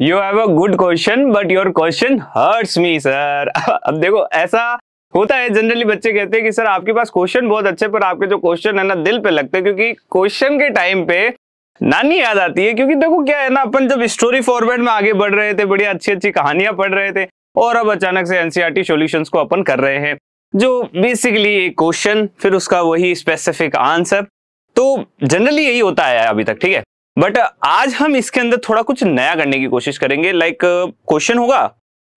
you have a good question but your question hurts me sir अब देखो ऐसा होता है जनरली बच्चे कहते हैं कि सर आपके पास क्वेश्चन बहुत अच्छे पर आपके जो क्वेश्चन है ना दिल पे लगते हैं क्योंकि क्वेश्चन के टाइम पे नानी याद आती है क्योंकि देखो क्या है ना अपन जब स्टोरी फॉर्मेट में आगे बढ़ रहे थे बड़ी अच्छी अच्छी कहानियां पढ़ रहे थे और अब अचानक से एनसीआरटी सोल्यूशन e को अपन कर रहे हैं जो बेसिकली एक क्वेश्चन फिर उसका वही स्पेसिफिक आंसर तो जनरली यही होता है अभी तक ठीक है बट uh, आज हम इसके अंदर थोड़ा कुछ नया करने की कोशिश करेंगे लाइक क्वेश्चन uh, होगा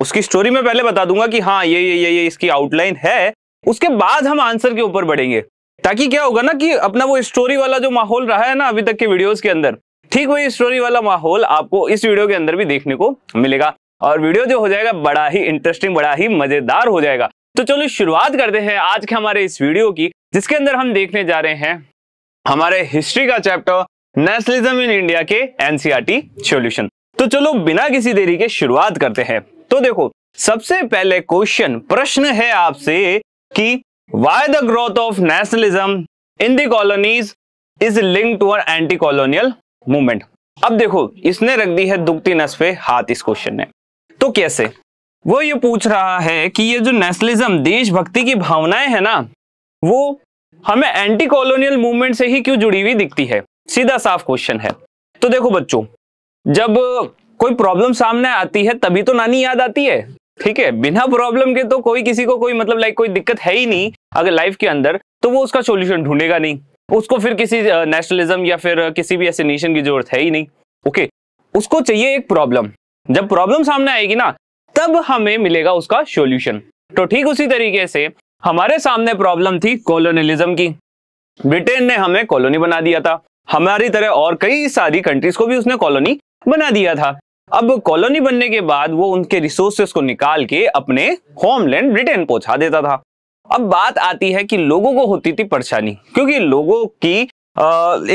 उसकी स्टोरी में पहले बता दूंगा कि हाँ ये ये ये ये इसकी आउटलाइन है उसके बाद हम आंसर के ऊपर बढ़ेंगे ताकि क्या होगा ना कि अपना वो स्टोरी वाला जो माहौल रहा है ना अभी तक के वीडियोस के अंदर ठीक वही स्टोरी वाला माहौल आपको इस वीडियो के अंदर भी देखने को मिलेगा और वीडियो जो हो जाएगा बड़ा ही इंटरेस्टिंग बड़ा ही मजेदार हो जाएगा तो चलो शुरुआत करते हैं आज के हमारे इस वीडियो की जिसके अंदर हम देखने जा रहे हैं हमारे हिस्ट्री का चैप्टर नेशनलिज्म इन इंडिया के एनसीआरटी सॉल्यूशन तो चलो बिना किसी देरी के शुरुआत करते हैं तो देखो सबसे पहले क्वेश्चन प्रश्न है आपसे कि why the growth of nationalism in the colonies is link to our anti colonial movement अब देखो इसने रख दी है दुखती नस पे हाथ इस क्वेश्चन ने तो कैसे वो ये पूछ रहा है कि ये जो नेशनलिज्म देशभक्ति की भावनाएं है ना वो हमें एंटी कॉलोनियल मूवमेंट से ही क्यों जुड़ी हुई दिखती है सीधा साफ क्वेश्चन है तो देखो बच्चों जब कोई प्रॉब्लम सामने आती है तभी तो नानी याद आती है ठीक है बिना प्रॉब्लम के तो कोई किसी को कोई मतलब लाइक कोई दिक्कत है ही नहीं अगर लाइफ के अंदर तो वो उसका सोल्यूशन ढूंढेगा नहीं उसको फिर किसी नेशनलिज्म या फिर किसी भी ऐसे नेशन की जरूरत है ही नहीं ओके उसको चाहिए एक प्रॉब्लम जब प्रॉब्लम सामने आएगी ना तब हमें मिलेगा उसका सोल्यूशन तो ठीक उसी तरीके से हमारे सामने प्रॉब्लम थी कॉलोनियलिज्म की ब्रिटेन ने हमें कॉलोनी बना दिया था हमारी तरह और कई सारी कंट्रीज को भी उसने कॉलोनी बना दिया था अब कॉलोनी बनने के बाद वो उनके रिसोर्सेस को निकाल के अपने होमलैंड ब्रिटेन पहुंचा देता था अब बात आती है कि लोगों को होती थी परेशानी क्योंकि लोगों की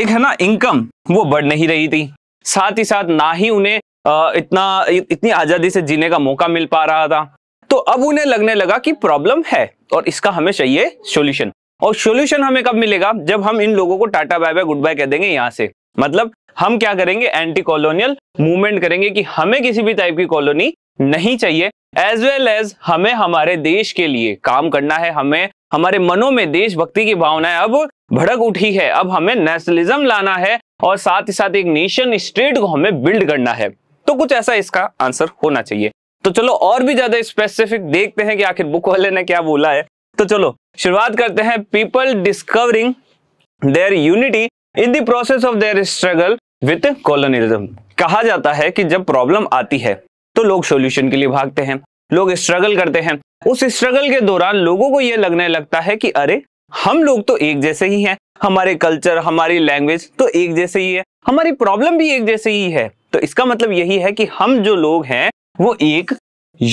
एक है ना इनकम वो बढ़ नहीं रही थी साथ ही साथ ना ही उन्हें इतना इतनी आजादी से जीने का मौका मिल पा रहा था तो अब उन्हें लगने लगा कि प्रॉब्लम है और इसका हमें चाहिए सोल्यूशन और सोल्यूशन हमें कब मिलेगा जब हम इन लोगों को tata bye bye goodbye कह देंगे यहां से मतलब हम क्या करेंगे एंटी कॉलोनियल मूवमेंट करेंगे कि हमें किसी भी टाइप की कॉलोनी नहीं चाहिए एज वेल एज हमें हमारे देश के लिए काम करना है हमें हमारे मनों में देशभक्ति की भावनाएं अब भड़क उठी है अब हमें नेशनलिज्म लाना है और साथ ही साथ एक नेशन स्टेट को हमें बिल्ड करना है तो कुछ ऐसा इसका आंसर होना चाहिए तो चलो और भी ज्यादा स्पेसिफिक देखते हैं कि आखिर बुक वाले ने क्या बोला है तो चलो शुरुआत करते हैं people discovering their unity in the process of their struggle with colonialism कहा जाता है कि जब प्रॉब्लम आती है तो लोग सॉल्यूशन के लिए भागते हैं लोग स्ट्रगल करते हैं उस स्ट्रगल के दौरान लोगों को यह लगने लगता है कि अरे हम लोग तो एक जैसे ही हैं हमारे कल्चर हमारी लैंग्वेज तो एक जैसे ही है हमारी प्रॉब्लम भी एक जैसे ही है तो इसका मतलब यही है कि हम जो लोग हैं वो एक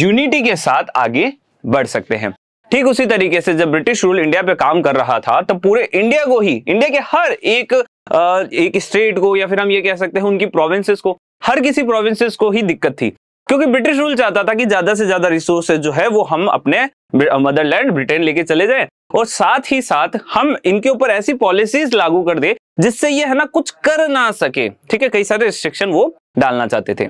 यूनिटी के साथ आगे बढ़ सकते हैं ठीक उसी तरीके से जब ब्रिटिश रूल इंडिया पे काम कर रहा था तो पूरे इंडिया को ही इंडिया के हर एक आ, एक स्टेट को या फिर हम ये कह सकते हैं उनकी प्रोविंसेस को हर किसी प्रोविंसेस को ही दिक्कत थी क्योंकि ब्रिटिश रूल चाहता था कि ज्यादा से ज्यादा रिसोर्सेज जो है वो हम अपने मदरलैंड ब्रिटेन लेके चले जाए और साथ ही साथ हम इनके ऊपर ऐसी पॉलिसीज लागू कर दे जिससे ये है ना कुछ कर ना सके ठीक है कई सारे रिस्ट्रिक्शन वो डालना चाहते थे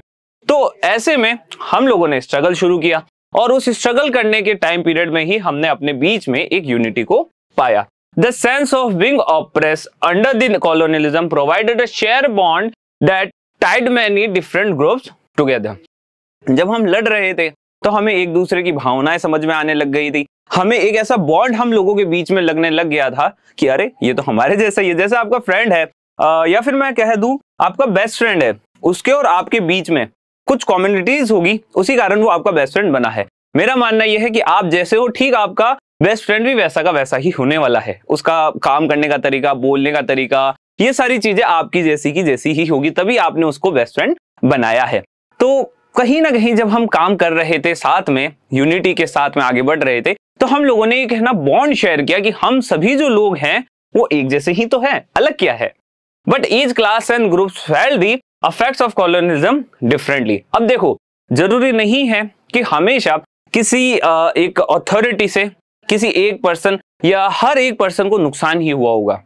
तो ऐसे में हम लोगों ने स्ट्रगल शुरू किया और उस स्ट्रगल करने के टाइम पीरियड में ही हमने अपने बीच में एक यूनिटी को पाया the sense of being oppress under the colonialism provided a share bond that tied many different groups together जब हम लड़ रहे थे तो हमें एक दूसरे की भावनाएं समझ में आने लग गई थी हमें एक ऐसा बॉन्ड हम लोगों के बीच में लगने लग गया था कि अरे ये तो हमारे जैसा ही है जैसे आपका फ्रेंड है आ, या फिर मैं कह दूं आपका बेस्ट फ्रेंड है उसके और आपके बीच में कुछ कॉम्युनिटीज होगी उसी कारण वो आपका बेस्ट फ्रेंड बना है मेरा मानना यह है कि आप जैसे हो ठीक आपका बेस्ट फ्रेंड भी वैसा का वैसा ही होने वाला है उसका काम करने का तरीका बोलने का तरीका ये सारी चीजें आपकी जैसी की जैसी ही होगी तभी आपने उसको बेस्ट फ्रेंड बनाया है तो कहीं ना कहीं जब हम काम कर रहे थे साथ में यूनिटी के साथ में आगे बढ़ रहे थे तो हम लोगों ने ये कहना बॉन्ड शेयर किया कि हम सभी जो लोग हैं वो एक जैसे ही तो है अलग क्या है but as class and groups felt the affects of colonialism differently अब देखो जरूरी नहीं है कि हमेशा किसी एक अथॉरिटी से किसी एक पर्सन या हर एक पर्सन को नुकसान ही हुआ होगा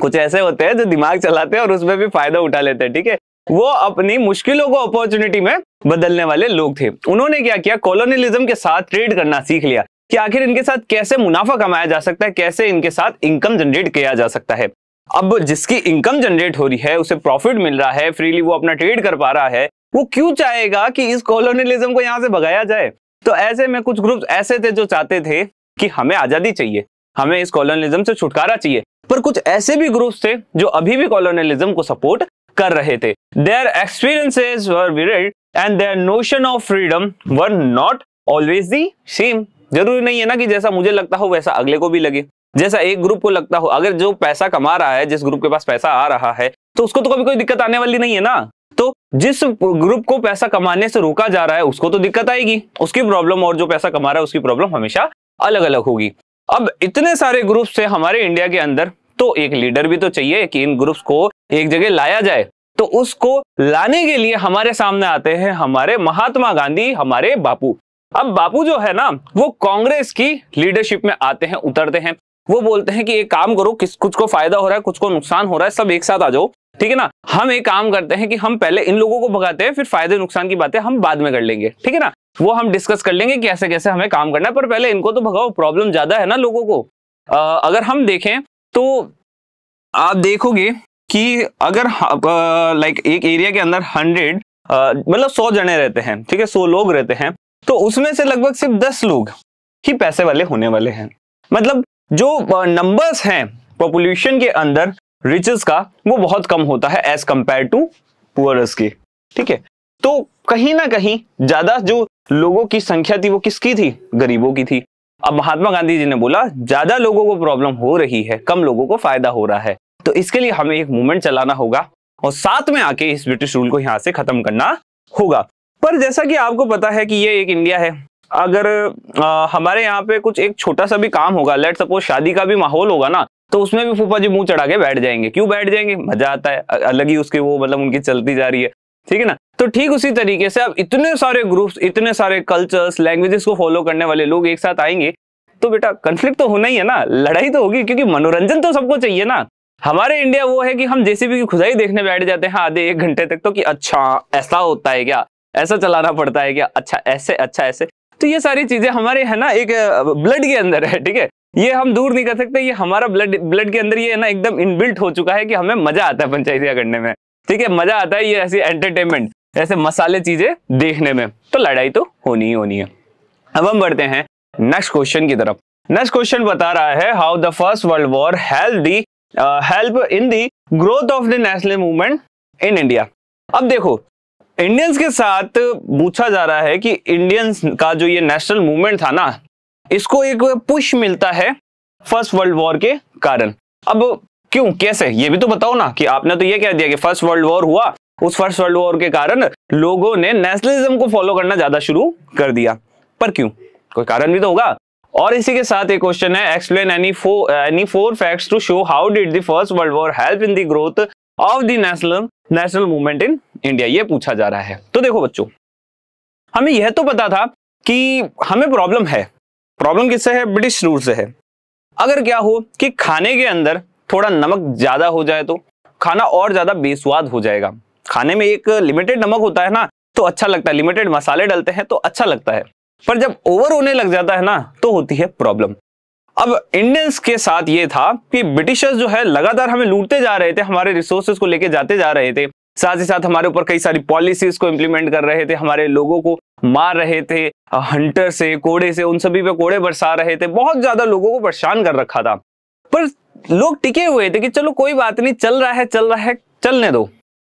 कुछ ऐसे होते हैं जो दिमाग चलाते हैं और उसमें भी फायदा उठा लेते हैं ठीक है वो अपनी मुश्किलों को अपॉर्चुनिटी में बदलने वाले लोग थे उन्होंने क्या किया कॉलोनियलिज्म के साथ ट्रेड करना सीख लिया कि आखिर इनके साथ कैसे मुनाफा कमाया जा सकता है कैसे इनके साथ इनकम जनरेट किया जा सकता है अब जिसकी इनकम जनरेट हो रही है उसे प्रॉफिट मिल रहा है फ्रीली वो अपना ट्रेड कर पा रहा है वो क्यों चाहेगा कि इस कॉलोनियलिज्म को यहाँ से भगाया जाए तो ऐसे में कुछ ग्रुप्स ऐसे थे जो चाहते थे कि हमें आज़ादी चाहिए हमें इस कॉलोनियलिज्म से छुटकारा चाहिए पर कुछ ऐसे भी ग्रुप्स थे जो अभी भी कॉलोनियलिज्म को सपोर्ट कर रहे थे their experiences were and their notion of freedom were not always the same जरूरी नहीं है ना कि जैसा मुझे लगता हो वैसा अगले को भी लगे जैसा एक ग्रुप को लगता हो अगर जो पैसा कमा रहा है जिस ग्रुप के पास पैसा आ रहा है तो उसको तो कभी कोई दिक्कत आने वाली नहीं है ना तो जिस ग्रुप को पैसा कमाने से रोका जा रहा है उसको तो दिक्कत आएगी उसकी प्रॉब्लम और जो पैसा कमा रहा है उसकी प्रॉब्लम हमेशा अलग अलग होगी अब इतने सारे ग्रुप्स से हमारे इंडिया के अंदर तो एक लीडर भी तो चाहिए कि इन ग्रुप्स को एक जगह लाया जाए तो उसको लाने के लिए हमारे सामने आते हैं हमारे महात्मा गांधी हमारे बापू अब बापू जो है ना वो कांग्रेस की लीडरशिप में आते हैं उतरते हैं वो बोलते हैं कि एक काम करो किस कुछ को फायदा हो रहा है कुछ को नुकसान हो रहा है सब एक साथ आ जाओ ठीक है ना हम एक काम करते हैं कि हम पहले इन लोगों को भगाते हैं फिर फायदे नुकसान की बातें हम बाद में कर लेंगे ठीक है ना वो हम डिस्कस कर लेंगे कैसे कैसे हमें काम करना है पर पहले इनको तो भगाओ प्रॉब्लम ज्यादा है ना लोगों को आ, अगर हम देखें तो आप देखोगे कि अगर लाइक एक एरिया के अंदर हंड्रेड मतलब सौ जने रहते हैं ठीक है सौ लोग रहते हैं तो उसमें से लगभग सिर्फ दस लोग ही पैसे वाले होने वाले हैं मतलब जो नंबर्स हैं पॉपुलेशन के अंदर रिचेस का वो बहुत कम होता है एज कंपेयर टू पुअर्स की ठीक है तो कहीं ना कहीं ज्यादा जो लोगों की संख्या थी वो किसकी थी गरीबों की थी अब महात्मा गांधी जी ने बोला ज्यादा लोगों को प्रॉब्लम हो रही है कम लोगों को फायदा हो रहा है तो इसके लिए हमें एक मूवमेंट चलाना होगा और साथ में आके इस ब्रिटिश रूल को यहां से खत्म करना होगा पर जैसा कि आपको पता है कि ये एक इंडिया है अगर आ, हमारे यहाँ पे कुछ एक छोटा सा भी काम होगा लेट सपोज शादी का भी माहौल होगा ना तो उसमें भी फूफा जी मुंह चढ़ा के बैठ जाएंगे क्यों बैठ जाएंगे मजा आता है अलग ही उसके वो मतलब उनकी चलती जा रही है ठीक है ना तो ठीक उसी तरीके से अब इतने सारे ग्रुप्स इतने सारे कल्चर्स लैंग्वेजेस को फॉलो करने वाले लोग एक साथ आएंगे तो बेटा कंफ्लिक्ट तो होना ही है ना लड़ाई तो होगी क्योंकि मनोरंजन तो सबको चाहिए ना हमारे इंडिया वो है कि हम जेसीबी की खुदाई देखने बैठ जाते हैं आधे एक घंटे तक तो कि अच्छा ऐसा होता है क्या ऐसा चलाना पड़ता है क्या अच्छा ऐसे अच्छा ऐसे तो ये सारी चीजें हमारे है ना एक ब्लड के अंदर है ठीक है ये हम दूर नहीं कर सकते ये हमारा ब्लड ब्लड के अंदर ये ना एकदम इनबिल्ट हो चुका है कि हमें मजा आता है पंचायतियां करने में ठीक है मजा आता है ये ऐसी एंटरटेनमेंट ऐसे मसाले चीजें देखने में तो लड़ाई तो होनी ही होनी है अब हम बढ़ते हैं नेक्स्ट क्वेश्चन की तरफ नेक्स्ट क्वेश्चन बता रहा है how the first world war help the help in the growth of the national movement in India अब देखो इंडियंस के साथ पूछा जा रहा है कि इंडियंस का जो ये नेशनल मूवमेंट था ना इसको एक पुश मिलता है फर्स्ट वर्ल्ड वॉर के कारण अब क्यों कैसे ये भी तो बताओ ना कि आपने तो ये कह दिया कि फर्स्ट वर्ल्ड वॉर हुआ उस फर्स्ट वर्ल्ड वॉर के कारण लोगों ने नेशनलिज्म को फॉलो करना ज्यादा शुरू कर दिया पर क्यों कोई कारण भी तो होगा और इसी के साथ एक क्वेश्चन है explain any four any four facts to show how did the first world war help in the growth of the national national movement in India ये पूछा जा रहा है तो देखो बच्चों हमें यह तो पता था कि हमें प्रॉब्लम है प्रॉब्लम किससे है ब्रिटिश रूल से है अगर क्या हो कि खाने के अंदर थोड़ा नमक ज़्यादा हो जाए तो खाना और ज़्यादा बेस्वाद हो जाएगा खाने में एक लिमिटेड नमक होता है ना तो अच्छा लगता है लिमिटेड मसाले डलते हैं तो अच्छा लगता है पर जब ओवर होने लग जाता है ना तो होती है प्रॉब्लम अब इंडियंस के साथ ये था कि ब्रिटिशर्स जो है लगातार हमें लूटते जा रहे थे हमारे रिसोर्सेज को लेके जाते जा रहे थे साथ ही साथ हमारे ऊपर कई सारी पॉलिसीज को इम्प्लीमेंट कर रहे थे हमारे लोगों को मार रहे थे हंटर से कोड़े से उन सभी पे कोड़े बरसा रहे थे बहुत ज्यादा लोगों को परेशान कर रखा था पर लोग टिके हुए थे कि चलो कोई बात नहीं चल रहा है चल रहा है चलने दो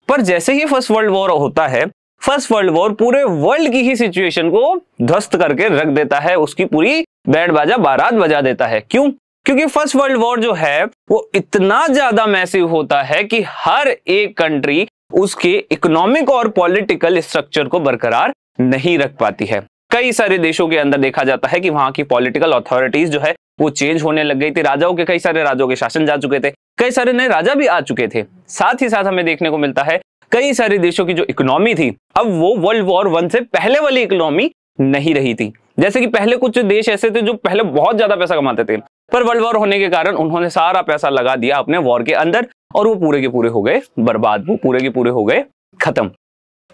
पर जैसे ही फर्स्ट वर्ल्ड वॉर होता है फर्स्ट वर्ल्ड वॉर पूरे वर्ल्ड की ही सिचुएशन को ध्वस्त करके रख देता है उसकी पूरी बैंड बाजा बारात बजा देता है क्यों क्योंकि फर्स्ट वर्ल्ड वॉर जो है वो इतना ज्यादा मैसिव होता है कि हर एक कंट्री उसके इकोनॉमिक और पॉलिटिकल स्ट्रक्चर को बरकरार नहीं रख पाती है कई सारे देशों के अंदर देखा जाता है कि वहां की पॉलिटिकल अथॉरिटीज जो है वो चेंज होने लग गई थी राजाओं के कई सारे राजाओं के शासन जा चुके थे कई सारे नए राजा भी आ चुके थे साथ ही साथ हमें देखने को मिलता है कई सारे देशों की जो इकोनॉमी थी अब वो वर्ल्ड वॉर वन से पहले वाली इकोनॉमी नहीं रही थी जैसे कि पहले कुछ देश ऐसे थे जो पहले बहुत ज्यादा पैसा कमाते थे पर वर्ल्ड वॉर होने के कारण उन्होंने सारा पैसा लगा दिया अपने वॉर के अंदर और वो पूरे के पूरे हो गए बर्बाद वो पूरे के पूरे हो गए खत्म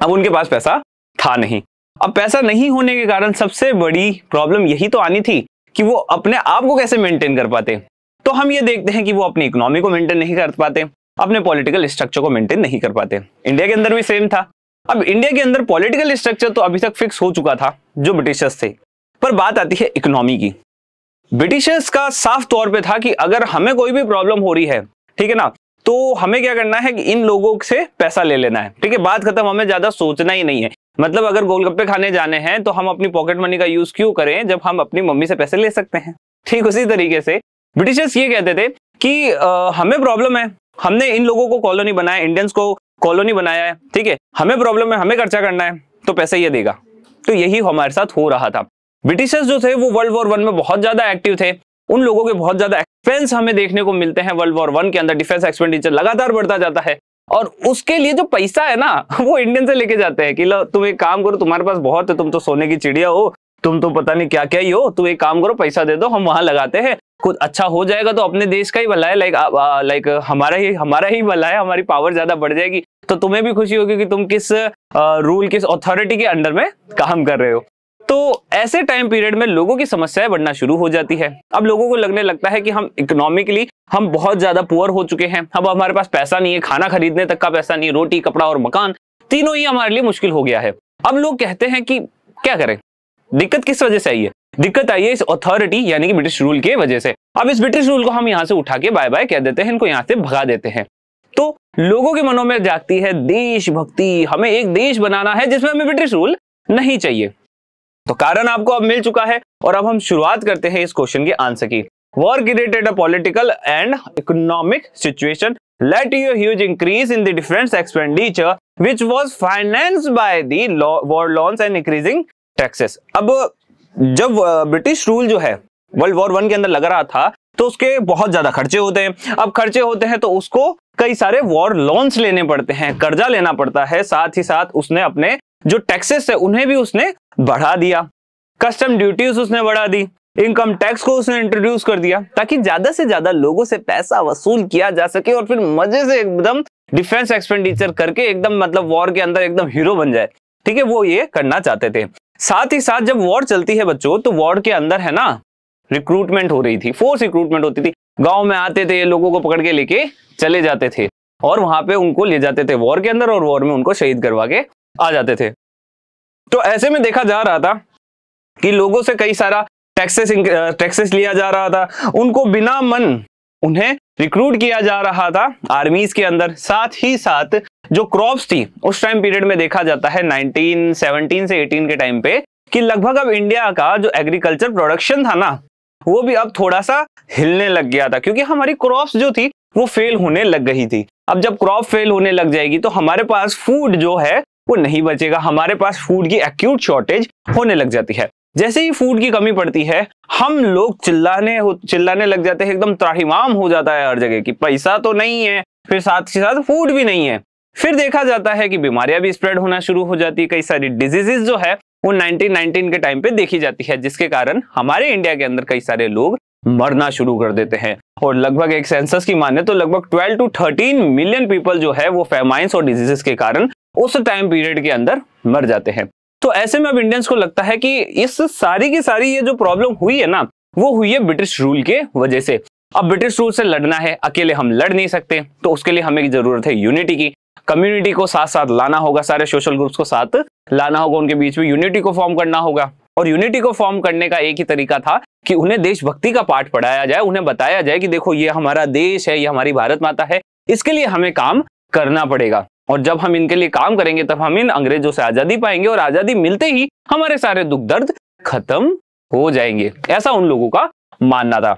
अब उनके पास पैसा था नहीं अब पैसा नहीं होने के कारण सबसे बड़ी प्रॉब्लम यही तो आनी थी कि वो अपने आप को कैसे मेंटेन कर पाते तो हम ये देखते हैं कि वो अपनी इकोनॉमी को मेंटेन नहीं कर पाते अपने पॉलिटिकल स्ट्रक्चर को मेंटेन नहीं कर पाते इंडिया के अंदर भी सेम था अब इंडिया के अंदर पॉलिटिकल स्ट्रक्चर तो अभी तक फिक्स हो चुका था जो ब्रिटिशर्स थे पर बात आती है इकोनॉमी की ब्रिटिशर्स का साफ तौर पे था कि अगर हमें कोई भी प्रॉब्लम हो रही है ठीक है ना तो हमें क्या करना है कि इन लोगों से पैसा ले लेना है ठीक है बात खत्म हमें ज्यादा सोचना ही नहीं है मतलब अगर गोलगप्पे खाने जाने हैं तो हम अपनी पॉकेट मनी का यूज क्यों करें जब हम अपनी मम्मी से पैसे ले सकते हैं ठीक उसी तरीके से ब्रिटिशर्स ये कहते थे कि आ, हमें प्रॉब्लम है हमने इन लोगों को कॉलोनी बनाया इंडियंस को कॉलोनी बनाया है ठीक है हमें प्रॉब्लम है हमें खर्चा करना है तो पैसे ये देगा तो यही हमारे साथ हो रहा था ब्रिटिशर्स जो थे वो वर्ल्ड वॉर वन में बहुत ज्यादा एक्टिव थे उन लोगों के बहुत ज्यादा एक्सपेंस हमें देखने को मिलते हैं वर्ल्ड वॉर वन के अंदर डिफेंस एक्सपेंडिचर लगातार बढ़ता जाता है और उसके लिए जो पैसा है ना वो इंडियन से लेके जाते हैं कि लो तुम एक काम करो तुम्हारे पास बहुत है तुम तो सोने की चिड़िया हो तुम तो पता नहीं क्या क्या ही हो तुम एक काम करो पैसा दे दो हम वहां लगाते हैं कुछ अच्छा हो जाएगा तो अपने देश का ही भला है लाइक लाइक हमारा ही हमारा ही भला है हमारी पावर ज्यादा बढ़ जाएगी तो तुम्हें भी खुशी होगी कि तुम किस आ, रूल किस अथॉरिटी के अंडर में काम कर रहे हो तो ऐसे टाइम पीरियड में लोगों की समस्याएं बढ़ना शुरू हो जाती है अब लोगों को लगने लगता है कि हम इकोनॉमिकली हम बहुत ज्यादा पुअर हो चुके हैं अब हमारे पास पैसा नहीं है खाना खरीदने तक का पैसा नहीं रोटी कपड़ा और मकान तीनों ही हमारे लिए मुश्किल हो गया है अब लोग कहते हैं कि क्या करें दिक्कत किस वजह से आई है दिक्कत आई है इस अथॉरिटी यानी कि ब्रिटिश रूल के वजह से अब इस ब्रिटिश रूल को हम यहाँ से उठा के बाय बाय कह देते हैं इनको यहाँ से भगा देते हैं तो लोगों के मनों में जागती है देशभक्ति हमें एक देश बनाना है जिसमें हमें ब्रिटिश रूल नहीं चाहिए तो कारण आपको अब मिल चुका है और अब हम शुरुआत करते हैं इस क्वेश्चन के आंसर की war created a political and economic situation led to a huge increase in the defense expenditure which was financed by the war loans and increasing अब जब ब्रिटिश रूल जो है वर्ल्ड वॉर वन के अंदर लग रहा था तो उसके बहुत ज्यादा खर्चे होते हैं अब खर्चे होते हैं तो उसको कई सारे वॉर लोन्स लेने पड़ते हैं कर्जा लेना पड़ता है साथ ही साथ उसने अपने जो टैक्सेस है उन्हें भी उसने बढ़ा दिया कस्टम ड्यूटीज उसने बढ़ा दी इनकम टैक्स को उसने इंट्रोड्यूस कर दिया ताकि ज्यादा से ज्यादा लोगों से पैसा वसूल किया जा सके और फिर मजे से एकदम डिफेंस एक्सपेंडिचर करके एकदम मतलब वॉर के अंदर एकदम हीरो बन जाए ठीक है वो ये करना चाहते थे साथ ही साथ जब वॉर चलती है बच्चों तो वॉर के अंदर है ना रिक्रूटमेंट हो रही थी फोर्स रिक्रूटमेंट होती थी गांव में आते थे लोगों को पकड़ के लेके चले जाते थे और वहां पे उनको ले जाते थे वॉर के अंदर और वॉर में उनको शहीद करवा के आ जाते थे तो ऐसे में देखा जा रहा था कि लोगों से कई सारा टैक्सेस टैक्सेस लिया जा रहा था उनको बिना मन उन्हें रिक्रूट किया जा रहा था आर्मीज के अंदर साथ ही साथ जो क्रॉप्स थी उस टाइम पीरियड में देखा जाता है 1917 से 18 के टाइम पे कि लगभग अब इंडिया का जो एग्रीकल्चर प्रोडक्शन था ना वो भी अब थोड़ा सा हिलने लग गया था क्योंकि हमारी क्रॉप्स जो थी वो फेल होने लग गई थी अब जब क्रॉप फेल होने लग जाएगी तो हमारे पास फूड जो है वो नहीं बचेगा हमारे पास फूड की एक्यूट शॉर्टेज होने लग जाती है जैसे ही फूड की कमी पड़ती है हम लोग चिल्लाने चिल्लाने लग जाते हैं एकदम त्राहिमाम हो जाता है हर जगह की पैसा तो नहीं है फिर साथ ही साथ फूड भी नहीं है फिर देखा जाता है कि बीमारियां भी स्प्रेड होना शुरू हो जाती है कई सारी डिजीजेज जो है वो 1919 के टाइम पे देखी जाती है जिसके कारण हमारे इंडिया के अंदर कई सारे लोग मरना शुरू कर देते हैं और लगभग एक सेंसस की माने तो लगभग 12 टू 13 मिलियन पीपल जो है वो फेमाइंस और डिजीजेस के कारण उस टाइम पीरियड के अंदर मर जाते हैं तो ऐसे में अब इंडियंस को लगता है कि इस सारी की सारी ये जो प्रॉब्लम हुई है ना वो हुई है ब्रिटिश रूल के वजह से अब ब्रिटिश रूल से लड़ना है अकेले हम लड़ नहीं सकते तो उसके लिए हमें जरूरत है यूनिटी की कम्युनिटी को साथ साथ लाना होगा सारे सोशल ग्रुप्स को साथ लाना होगा उनके बीच में यूनिटी को फॉर्म करना होगा और यूनिटी को फॉर्म करने का एक ही तरीका था कि उन्हें देशभक्ति का पाठ पढ़ाया जाए उन्हें बताया जाए कि देखो ये हमारा देश है ये हमारी भारत माता है इसके लिए हमें काम करना पड़ेगा और जब हम इनके लिए काम करेंगे तब हम इन अंग्रेजों से आजादी पाएंगे और आजादी मिलते ही हमारे सारे दुख दर्द खत्म हो जाएंगे ऐसा उन लोगों का मानना था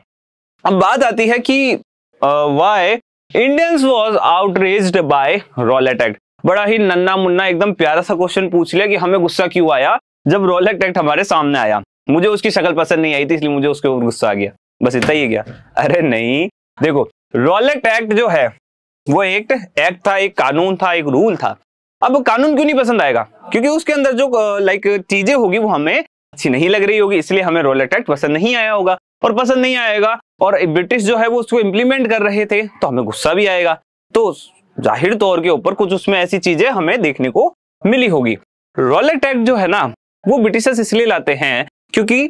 अब बात आती है कि why Indians was outrage by Rowlatt Act बड़ा ही नन्ना मुन्ना एकदम प्यारा सा क्वेश्चन पूछ लिया कि हमें गुस्सा क्यों आया जब रॉलेट एक्ट हमारे सामने आया मुझे उसकी शक्ल पसंद नहीं आई थी इसलिए मुझे उसके ऊपर गुस्सा आ गया बस इतना ही क्या अरे नहीं देखो रॉलेट एक्ट जो है वो एक्ट एक्ट था एक कानून था एक रूल था अब कानून क्यों नहीं पसंद आएगा क्योंकि उसके अंदर जो लाइक चीजें होगी वो हमें अच्छी नहीं लग रही होगी इसलिए हमें रोल एक्ट पसंद नहीं आया होगा और पसंद नहीं आएगा और ब्रिटिश जो है वो उसको इम्प्लीमेंट कर रहे थे तो हमें गुस्सा भी आएगा तो जाहिर तौर के ऊपर कुछ उसमें ऐसी चीजें हमें देखने को मिली होगी रोलेट एक्ट जो है ना वो ब्रिटिशर्स इसलिए लाते हैं क्योंकि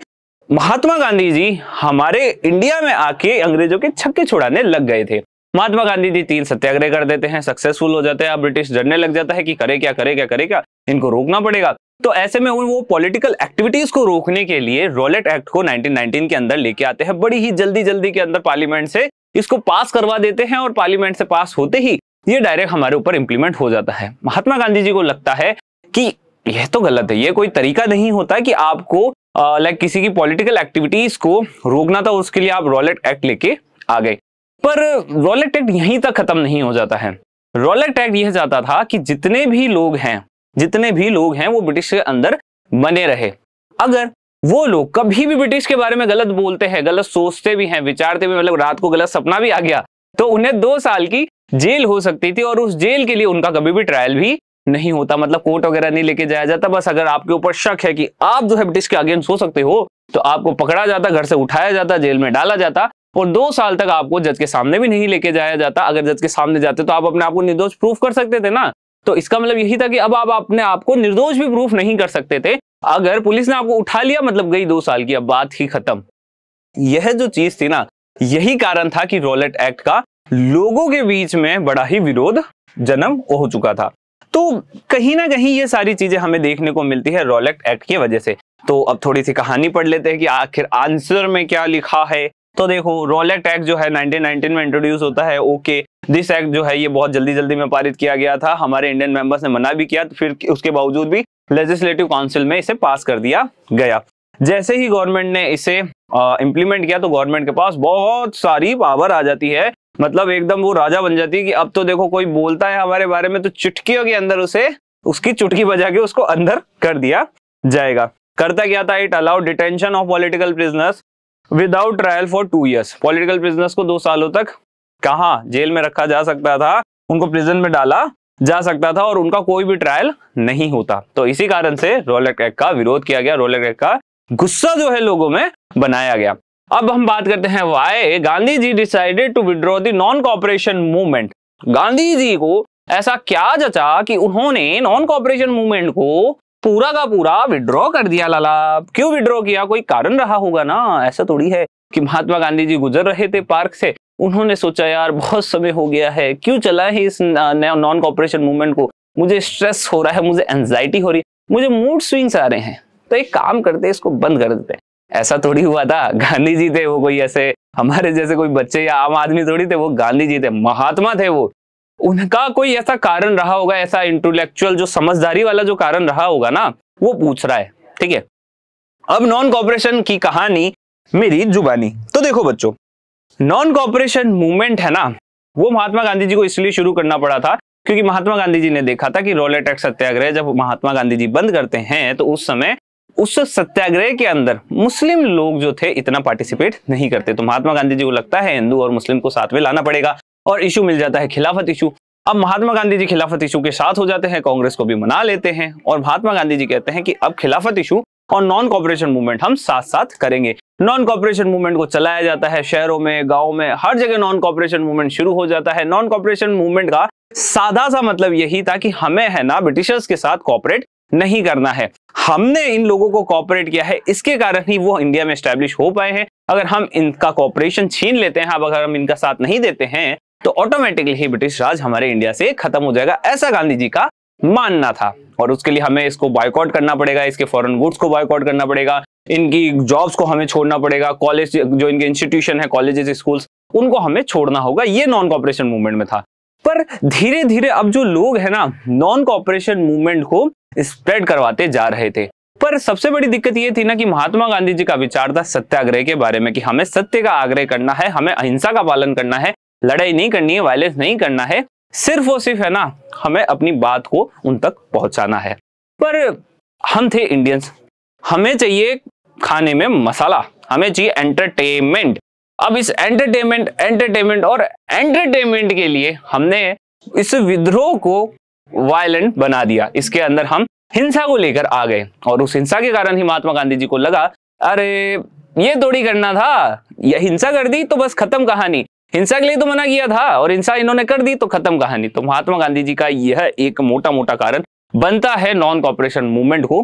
महात्मा गांधी जी हमारे इंडिया में आके अंग्रेजों के छक्के छुड़ाने लग गए थे महात्मा गांधी जी तीन सत्याग्रह कर देते हैं सक्सेसफुल हो जाते हैं अब ब्रिटिश डरने लग जाता है कि करे क्या करे क्या करे क्या इनको रोकना पड़ेगा तो ऐसे में वो पॉलिटिकल एक्टिविटीज को रोकने के लिए रोलेट एक्ट को 1919 के अंदर लेके आते हैं बड़ी ही जल्दी जल्दी के अंदर पार्लियामेंट से इसको पास करवा देते हैं और पार्लियामेंट से पास होते ही ये डायरेक्ट हमारे ऊपर इंप्लीमेंट हो जाता है महात्मा गांधी जी को लगता है कि यह तो गलत है ये कोई तरीका नहीं होता कि आपको लाइक किसी की पॉलिटिकल एक्टिविटीज को रोकना था उसके लिए आप रॉलेट एक्ट लेके आ गए पर रॉलेट एक्ट यहीं तक खत्म नहीं हो जाता है रॉलेट एक्ट यह चाहता था कि जितने भी लोग हैं जितने भी लोग हैं वो ब्रिटिश के अंदर बने रहे अगर वो लोग कभी भी ब्रिटिश के बारे में गलत बोलते हैं गलत सोचते भी हैं विचारते भी मतलब रात को गलत सपना भी आ गया तो उन्हें दो साल की जेल हो सकती थी और उस जेल के लिए उनका कभी भी ट्रायल भी नहीं होता मतलब कोर्ट वगैरह नहीं लेके जाया जाता बस अगर आपके ऊपर शक है कि आप जो है ब्रिटिश के अगेंस्ट हो सकते हो तो आपको पकड़ा जाता घर से उठाया जाता जेल में डाला जाता और दो साल तक आपको जज के सामने भी नहीं लेके जाया जाता अगर जज के सामने जाते तो आप अपने आप को निर्दोष प्रूफ कर सकते थे ना तो इसका मतलब यही था कि अब आप अपने आप को निर्दोष भी प्रूफ नहीं कर सकते थे अगर पुलिस ने आपको उठा लिया मतलब गई दो साल की अब बात ही खत्म यह जो चीज थी ना यही कारण था कि रोलेट एक्ट का लोगों के बीच में बड़ा ही विरोध जन्म हो चुका था तो कहीं ना कहीं ये सारी चीजें हमें देखने को मिलती है रोलेट एक्ट की वजह से तो अब थोड़ी सी कहानी पढ़ लेते हैं कि आखिर आंसर में क्या लिखा है तो देखो रोलेक्ट एक्ट जो है 1919 में इंट्रोड्यूस होता है ओके दिस एक्ट जो है ये बहुत जल्दी जल्दी में पारित किया गया था हमारे इंडियन मेंबर्स ने मना भी किया तो फिर उसके बावजूद भी लेजिस्लेटिव काउंसिल में इसे पास कर दिया गया जैसे ही गवर्नमेंट ने इसे इम्प्लीमेंट किया तो गवर्नमेंट के पास बहुत सारी पावर आ जाती है मतलब एकदम वो राजा बन जाती है कि अब तो देखो कोई बोलता है हमारे बारे में तो चुटकियों के अंदर उसे उसकी चुटकी बजा के उसको अंदर कर दिया जाएगा करता क्या था it allowed detention of political prisoners without trial for two years political prisoners को दो सालों तक कहा जेल में रखा जा सकता था उनको प्रिजन में डाला जा सकता था और उनका कोई भी ट्रायल नहीं होता तो इसी कारण से रोलेट एक्ट का विरोध किया गया रोलेट एक्ट का गुस्सा जो है लोगों में बनाया गया अब हम बात करते हैं why Gandhi ji decided to withdraw the non cooperation movement Gandhi ji को ऐसा क्या जचा कि उन्होंने नॉन कॉपरेशन मूवमेंट को पूरा का पूरा विड्रॉ कर दिया लाला क्यों विड्रॉ किया कोई कारण रहा होगा ना ऐसा थोड़ी है कि महात्मा गांधी जी गुजर रहे थे पार्क से उन्होंने सोचा यार बहुत समय हो गया है क्यों चला है इस नॉन कॉपरेशन मूवमेंट को मुझे स्ट्रेस हो रहा है मुझे एनजाइटी हो रही है मुझे मूड स्विंग्स आ रहे हैं तो एक काम करते इसको बंद कर देते हैं ऐसा थोड़ी हुआ था गांधी जी थे वो कोई ऐसे हमारे जैसे कोई बच्चे या आम आदमी थोड़ी थे वो गांधी जी थे महात्मा थे वो उनका कोई ऐसा कारण रहा होगा ऐसा इंटेलेक्चुअल जो समझदारी वाला जो कारण रहा होगा ना वो पूछ रहा है ठीक है अब नॉन कॉपरेशन की कहानी मेरी जुबानी तो देखो बच्चों नॉन कॉपरेशन मूवमेंट है ना वो महात्मा गांधी जी को इसलिए शुरू करना पड़ा था क्योंकि महात्मा गांधी जी ने देखा था कि रोलेटेक सत्याग्रह जब महात्मा गांधी जी बंद करते हैं तो उस समय उस सत्याग्रह के अंदर मुस्लिम लोग जो थे इतना पार्टिसिपेट नहीं करते तो महात्मा गांधी जी को लगता है हिंदू और मुस्लिम को साथ में लाना पड़ेगा और इशू मिल जाता है खिलाफत इशू अब महात्मा गांधी जी खिलाफत इशू के साथ हो जाते हैं कांग्रेस को भी मना लेते हैं और महात्मा गांधी जी कहते हैं कि अब खिलाफत इशू और नॉन कॉपरेशन मूवमेंट हम साथ साथ करेंगे नॉन कॉपरेशन मूवमेंट को चलाया जाता है शहरों में गाँव में हर जगह नॉन कॉपरेशन मूवमेंट शुरू हो जाता है नॉन कॉपरेशन मूवमेंट का सादा सा मतलब यही था कि हमें है ना ब्रिटिशर्स के साथ कॉपरेट नहीं करना है हमने इन लोगों को कॉपरेट किया है इसके कारण ही वो इंडिया में स्टैब्लिश हो पाए हैं अगर हम इनका कॉपरेशन छीन लेते हैं अब अगर हम इनका साथ नहीं देते हैं तो ऑटोमेटिकली ही ब्रिटिश राज हमारे इंडिया से खत्म हो जाएगा ऐसा गांधी जी का मानना था और उसके लिए हमें इसको बायकॉट करना पड़ेगा इसके फॉरन गुड्स को बायकॉट करना पड़ेगा इनकी जॉब्स को हमें छोड़ना पड़ेगा कॉलेज जो इनके इंस्टीट्यूशन है कॉलेजेस स्कूल्स उनको हमें छोड़ना होगा ये नॉन कॉपरेशन मूवमेंट में था पर धीरे धीरे अब जो लोग है ना नॉन कॉपरेशन मूवमेंट को स्प्रेड करवाते जा रहे थे पर सबसे बड़ी दिक्कत ये थी ना कि महात्मा गांधी जी का विचार था सत्याग्रह के बारे में कि हमें सत्य का आग्रह करना है हमें अहिंसा का पालन करना है लड़ाई नहीं करनी है वायलेंस नहीं करना है सिर्फ और सिर्फ है ना हमें अपनी बात को उन तक पहुंचाना है पर हम थे इंडियंस हमें चाहिए खाने में मसाला हमें चाहिए एंटरटेनमेंट अब इस एंटरटेनमेंट एंटरटेनमेंट और एंटरटेनमेंट के लिए हमने इस विद्रोह को वायलेंट बना दिया इसके अंदर हम हिंसा को लेकर आ गए और उस हिंसा के कारण ही महात्मा गांधी जी को लगा अरे ये थोड़ी करना था यह हिंसा कर दी तो बस खत्म कहानी हिंसा के लिए तो मना किया था और हिंसा इन्होंने कर दी तो खत्म कहानी तो महात्मा गांधी जी का यह एक मोटा मोटा कारण बनता है नॉन कॉपरेशन मूवमेंट को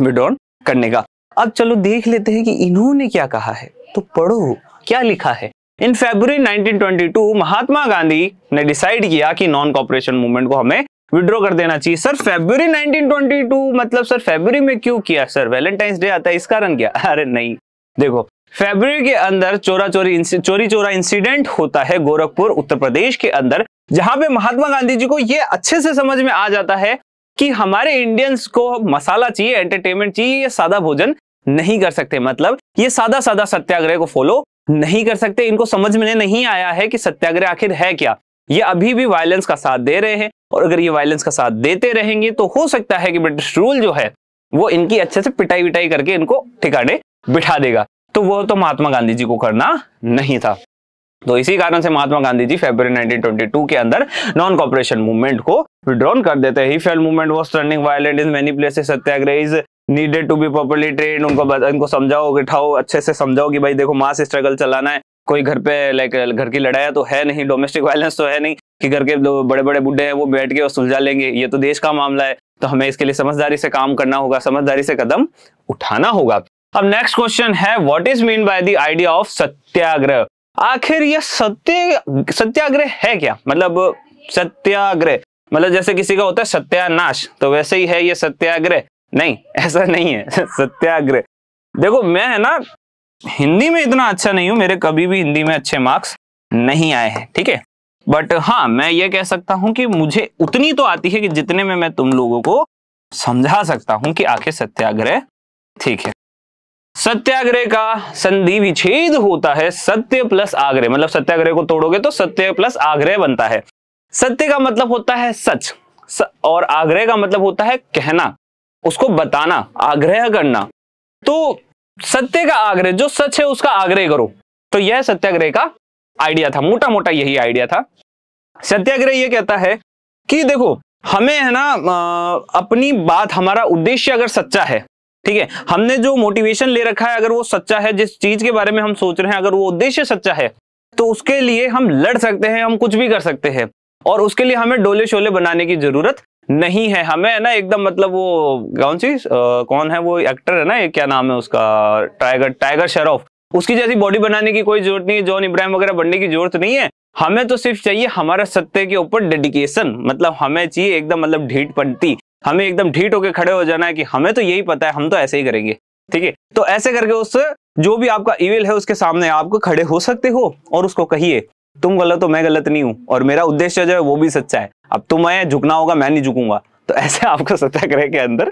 विड्रॉन करने का अब चलो देख लेते हैं कि इन्होंने क्या कहा है तो पढ़ो क्या लिखा है इन फेबर 1922 महात्मा गांधी ने डिसाइड किया कि नॉन कॉपरेशन मूवमेंट को हमें विड्रॉ कर देना चाहिए सर फेबर 1922 मतलब सर फेबर में क्यों किया सर वैलेंटाइंस डे आता है इस कारण क्या अरे नहीं देखो फरवरी के अंदर चोरा चोरी चोरी चोरा इंसिडेंट होता है गोरखपुर उत्तर प्रदेश के अंदर जहां पे महात्मा गांधी जी को यह अच्छे से समझ में आ जाता है कि हमारे इंडियंस को मसाला चाहिए एंटरटेनमेंट चाहिए या सादा भोजन नहीं कर सकते मतलब ये सादा सादा सत्याग्रह को फॉलो नहीं कर सकते इनको समझ में नहीं आया है कि सत्याग्रह आखिर है क्या ये अभी भी वायलेंस का साथ दे रहे हैं और अगर ये वायलेंस का साथ देते रहेंगे तो हो सकता है कि ब्रिटिश रूल जो है वो इनकी अच्छे से पिटाई विटाई करके इनको ठिकाने बिठा देगा तो वो तो महात्मा गांधी जी को करना नहीं था तो इसी कारण से महात्मा गांधी जी फेबर 1922 के अंदर नॉन कॉपरेशन मूवमेंट को विड्रॉन कर देते हैं he felt movement was turning violent in many places satyagraha needed to be properly train उनको इनको समझाओ बिठाओ अच्छे से समझाओ कि भाई देखो मास स्ट्रगल चलाना है कोई घर पे लाइक घर की लड़ाया तो है नहीं डोमेस्टिक वायलेंस तो है नहीं कि घर के बड़े बड़े बुढ़े हैं वो बैठ के और सुलझा लेंगे ये तो देश का मामला है तो हमें इसके लिए समझदारी से काम करना होगा समझदारी से कदम उठाना होगा अब नेक्स्ट क्वेश्चन है what is mean by the idea of satyagraha आखिर यह सत्य सत्याग्रह है क्या मतलब सत्याग्रह मतलब जैसे किसी का होता है सत्यानाश तो वैसे ही है ये सत्याग्रह नहीं ऐसा नहीं है सत्याग्रह देखो मैं है ना हिंदी में इतना अच्छा नहीं हूँ मेरे कभी भी हिंदी में अच्छे मार्क्स नहीं आए हैं ठीक है बट हाँ मैं ये कह सकता हूँ कि मुझे उतनी तो आती है कि जितने में मैं तुम लोगों को समझा सकता हूँ कि आखिर सत्याग्रह ठीक है सत्याग्रह का संधि विच्छेद होता है सत्य प्लस आग्रह मतलब सत्याग्रह को तोड़ोगे तो सत्य प्लस आग्रह बनता है सत्य का मतलब होता है सच स, और आग्रह का मतलब होता है कहना उसको बताना आग्रह करना तो सत्य का आग्रह जो सच है उसका आग्रह करो तो यह सत्याग्रह का आइडिया था मोटा मोटा यही आइडिया था सत्याग्रह यह कहता है कि देखो हमें है ना अपनी बात हमारा उद्देश्य अगर सच्चा है ठीक है हमने जो मोटिवेशन ले रखा है अगर वो सच्चा है जिस चीज के बारे में हम सोच रहे हैं अगर वो उद्देश्य सच्चा है तो उसके लिए हम लड़ सकते हैं हम कुछ भी कर सकते हैं और उसके लिए हमें डोले शोले बनाने की जरूरत नहीं है हमें है ना एकदम मतलब वो कौन सी कौन है वो एक्टर है ना ये क्या नाम है उसका टाइगर टाइगर शेरोफ उसकी जैसी बॉडी बनाने की कोई जरूरत नहीं है जॉन इब्राहिम वगैरह बनने की जरूरत नहीं है हमें तो सिर्फ चाहिए हमारा सत्य के ऊपर डेडिकेशन मतलब हमें चाहिए एकदम मतलब ढीठ पड़ती हमें एकदम ढीट होकर खड़े हो जाना है कि हमें तो यही पता है हम तो ऐसे ही करेंगे ठीक है तो ऐसे करके उस जो भी आपका इवेल है उसके सामने आपको खड़े हो सकते हो और उसको कहिए तुम गलत हो मैं गलत नहीं हूं और मेरा उद्देश्य जो है वो भी सच्चा है अब तुम्हें झुकना होगा मैं नहीं झुकूंगा तो ऐसे आपको सत्याग्रह के अंदर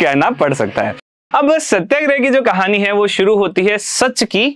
कहना पड़ सकता है अब सत्याग्रह की जो कहानी है वो शुरू होती है सच की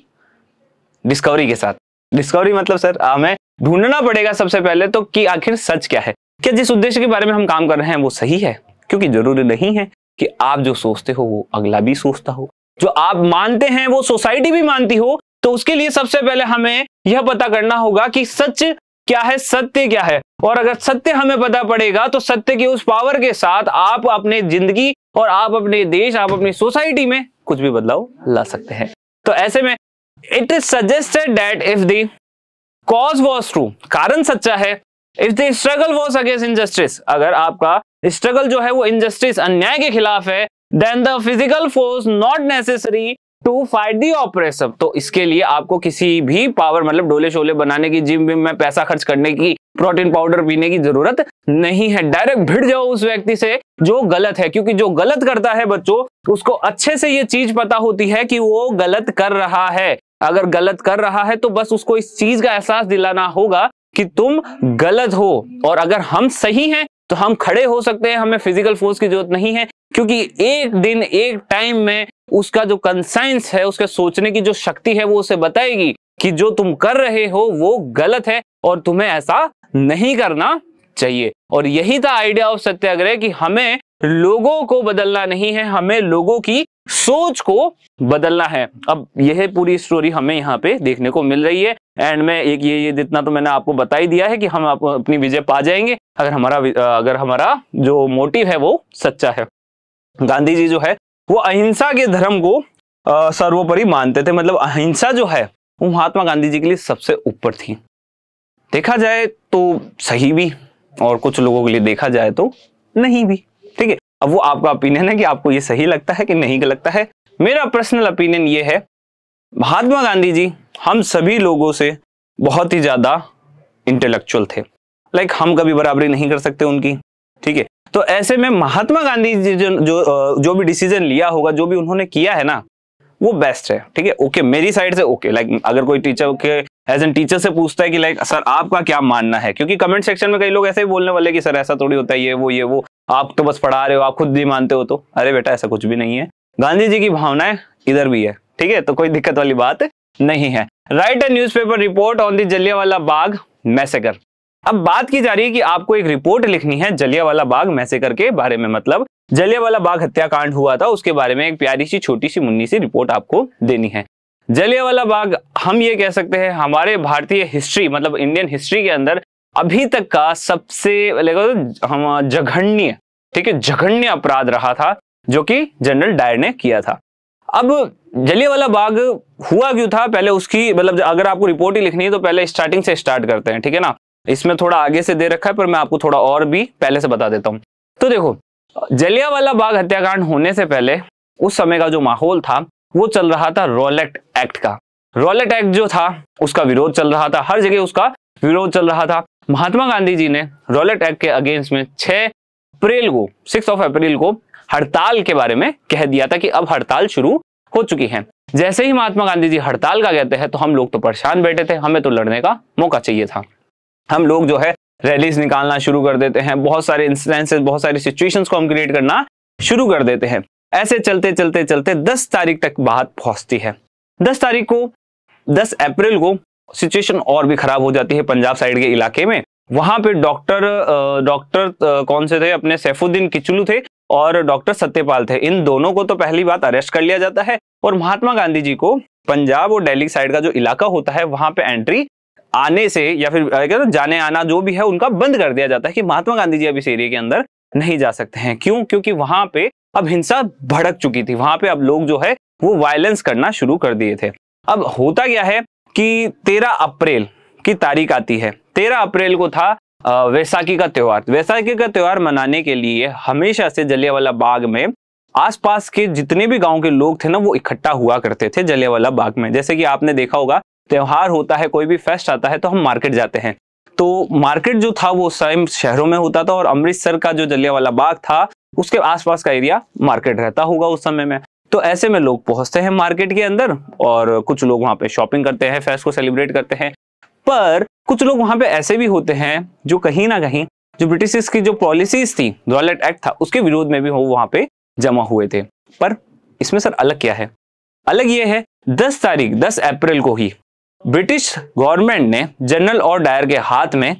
डिस्कवरी के साथ डिस्कवरी मतलब सर हमें ढूंढना पड़ेगा सबसे पहले तो कि आखिर सच क्या है क्या जिस उद्देश्य के बारे में हम काम कर रहे हैं वो सही है क्योंकि जरूरी नहीं है कि आप जो सोचते हो वो अगला भी सोचता हो जो आप मानते हैं वो सोसाइटी भी मानती हो तो उसके लिए सबसे पहले हमें यह पता करना होगा कि सच क्या है सत्य क्या है और अगर सत्य हमें पता पड़ेगा तो सत्य के उस पावर के साथ आप अपने जिंदगी और आप अपने देश आप अपनी सोसाइटी में कुछ भी बदलाव ला सकते हैं तो ऐसे में it is suggested that if the cause was true कारण सच्चा है if the struggle was against injustice अगर आपका स्ट्रगल जो है वो इनजस्टिस अन्याय के खिलाफ है then the physical force not necessary to fight the oppression तो इसके लिए आपको किसी भी पावर मतलब डोले शोले बनाने की जिम विम में पैसा खर्च करने की प्रोटीन पाउडर पीने की जरूरत नहीं है डायरेक्ट भिड़ जाओ उस व्यक्ति से जो गलत है क्योंकि जो गलत करता है बच्चों उसको अच्छे से ये चीज पता होती है कि वो गलत कर रहा है अगर गलत कर रहा है तो बस उसको इस चीज का एहसास दिलाना होगा कि तुम गलत हो और अगर हम सही हैं तो हम खड़े हो सकते हैं हमें फिजिकल फोर्स की जरूरत नहीं है क्योंकि एक दिन एक टाइम में उसका जो कंसाइंस है उसके सोचने की जो शक्ति है वो उसे बताएगी कि जो तुम कर रहे हो वो गलत है और तुम्हें ऐसा नहीं करना चाहिए और यही था आइडिया ऑफ सत्याग्रह कि हमें लोगों को बदलना नहीं है हमें लोगों की सोच को बदलना है अब यह पूरी स्टोरी हमें यहाँ पे देखने को मिल रही है एंड में एक ये ये जितना तो मैंने आपको बता ही दिया है कि हम आप अपनी विजय पा जाएंगे अगर हमारा अगर हमारा जो मोटिव है वो सच्चा है गांधी जी जो है वो अहिंसा के धर्म को सर्वोपरि मानते थे मतलब अहिंसा जो है वो महात्मा गांधी जी के लिए सबसे ऊपर थी देखा जाए तो सही भी और कुछ लोगों के लिए देखा जाए तो नहीं भी अब वो आपका ओपिनियन है कि आपको ये सही लगता है कि नहीं लगता है मेरा पर्सनल ओपिनियन ये है महात्मा गांधी जी हम सभी लोगों से बहुत ही ज़्यादा इंटेलेक्चुअल थे लाइक हम कभी बराबरी नहीं कर सकते उनकी ठीक है तो ऐसे में महात्मा गांधी जी जो, जो भी डिसीजन लिया होगा जो भी उन्होंने किया है ना वो बेस्ट है ठीक है ओके मेरी साइड से ओके लाइक अगर कोई टीचर के एज एन टीचर से पूछता है कि लाइक सर आपका क्या मानना है क्योंकि कमेंट सेक्शन में कई लोग ऐसे ही बोलने वाले कि सर ऐसा थोड़ी होता है ये वो ये वो आप तो बस पढ़ा रहे हो आप खुद भी मानते हो तो अरे बेटा ऐसा कुछ भी नहीं है गांधी जी की भावनाएं इधर भी है ठीक है तो कोई दिक्कत वाली बात नहीं है right a newspaper report on the Jallianwala Bagh massacre अब बात की जा रही है कि आपको एक रिपोर्ट लिखनी है जलियावाला बाग मैसेकर के बारे में मतलब जलियावाला बाग हत्याकांड हुआ था उसके बारे में एक प्यारी सी छोटी सी मुन्नी सी रिपोर्ट आपको देनी है जलियावाला बाग हम ये कह सकते हैं हमारे भारतीय हिस्ट्री मतलब इंडियन हिस्ट्री के अंदर अभी तक का सबसे तो हम जघन्य ठीक है जघन्य अपराध रहा था जो कि जनरल डायर ने किया था अब जलियावाला बाग हुआ क्यों था पहले उसकी मतलब अगर आपको रिपोर्ट ही लिखनी है तो पहले स्टार्टिंग से स्टार्ट करते हैं ठीक है ना इसमें थोड़ा आगे से दे रखा है पर मैं आपको थोड़ा और भी पहले से बता देता हूं तो देखो जलियावाला बाग हत्याकांड होने से पहले उस समय का जो माहौल था वो चल रहा था रोलेट एक्ट का रोलेट एक्ट जो था उसका विरोध चल रहा था हर जगह उसका विरोध चल रहा था महात्मा गांधी जी ने रॉलेट एक्ट के अगेंस्ट में छह अप्रैल को सिक्स ऑफ अप्रैल को हड़ताल के बारे में कह दिया था कि अब हड़ताल शुरू हो चुकी है जैसे ही महात्मा गांधी जी हड़ताल का कहते हैं तो हम लोग तो परेशान बैठे थे हमें तो लड़ने का मौका चाहिए था हम लोग जो है रैलीज निकालना शुरू कर देते हैं बहुत सारे इंसिडेंसेस बहुत सारी सिचुएशंस को हम क्रिएट करना शुरू कर देते हैं ऐसे चलते चलते चलते 10 तारीख तक बात पहुंचती है 10 तारीख को 10 अप्रैल को सिचुएशन और भी खराब हो जाती है पंजाब साइड के इलाके में वहां पे डॉक्टर डॉक्टर कौन से थे अपने सैफुद्दीन किचलू थे और डॉक्टर सत्यपाल थे इन दोनों को तो पहली बात अरेस्ट कर लिया जाता है और महात्मा गांधी जी को पंजाब और डेली साइड का जो इलाका होता है वहां पे एंट्री आने से या फिर तो जाने आना जो भी है उनका बंद कर दिया जाता है कि महात्मा गांधी जी अब इस एरिया के अंदर नहीं जा सकते हैं क्यों क्योंकि वहां पे अब हिंसा भड़क चुकी थी वहां पे अब लोग जो है वो वायलेंस करना शुरू कर दिए थे अब होता क्या है कि 13 अप्रैल की तारीख आती है 13 अप्रैल को था वैसाखी का त्यौहार वैसाखी का त्यौहार मनाने के लिए हमेशा से जलियावाला बाग में आसपास के जितने भी गांव के लोग थे ना वो इकट्ठा हुआ करते थे जलियावाला बाग में जैसे कि आपने देखा होगा त्यौहार होता है कोई भी फेस्ट आता है तो हम मार्केट जाते हैं तो मार्केट जो था वो स्वयं शहरों में होता था और अमृतसर का जो जलियावाला बाग था उसके आसपास का एरिया मार्केट रहता होगा उस समय में तो ऐसे में लोग पहुंचते हैं मार्केट के अंदर और कुछ लोग वहां पे शॉपिंग करते हैं फेस्ट को सेलिब्रेट करते हैं पर कुछ लोग वहां पे ऐसे भी होते हैं जो कहीं ना कहीं जो ब्रिटिश की जो पॉलिसीज थी वॉलेट एक्ट था उसके विरोध में भी वो वहां पे जमा हुए थे पर इसमें सर अलग क्या है अलग ये है 10 तारीख 10 अप्रैल को ही ब्रिटिश गवर्नमेंट ने जनरल और डायर के हाथ में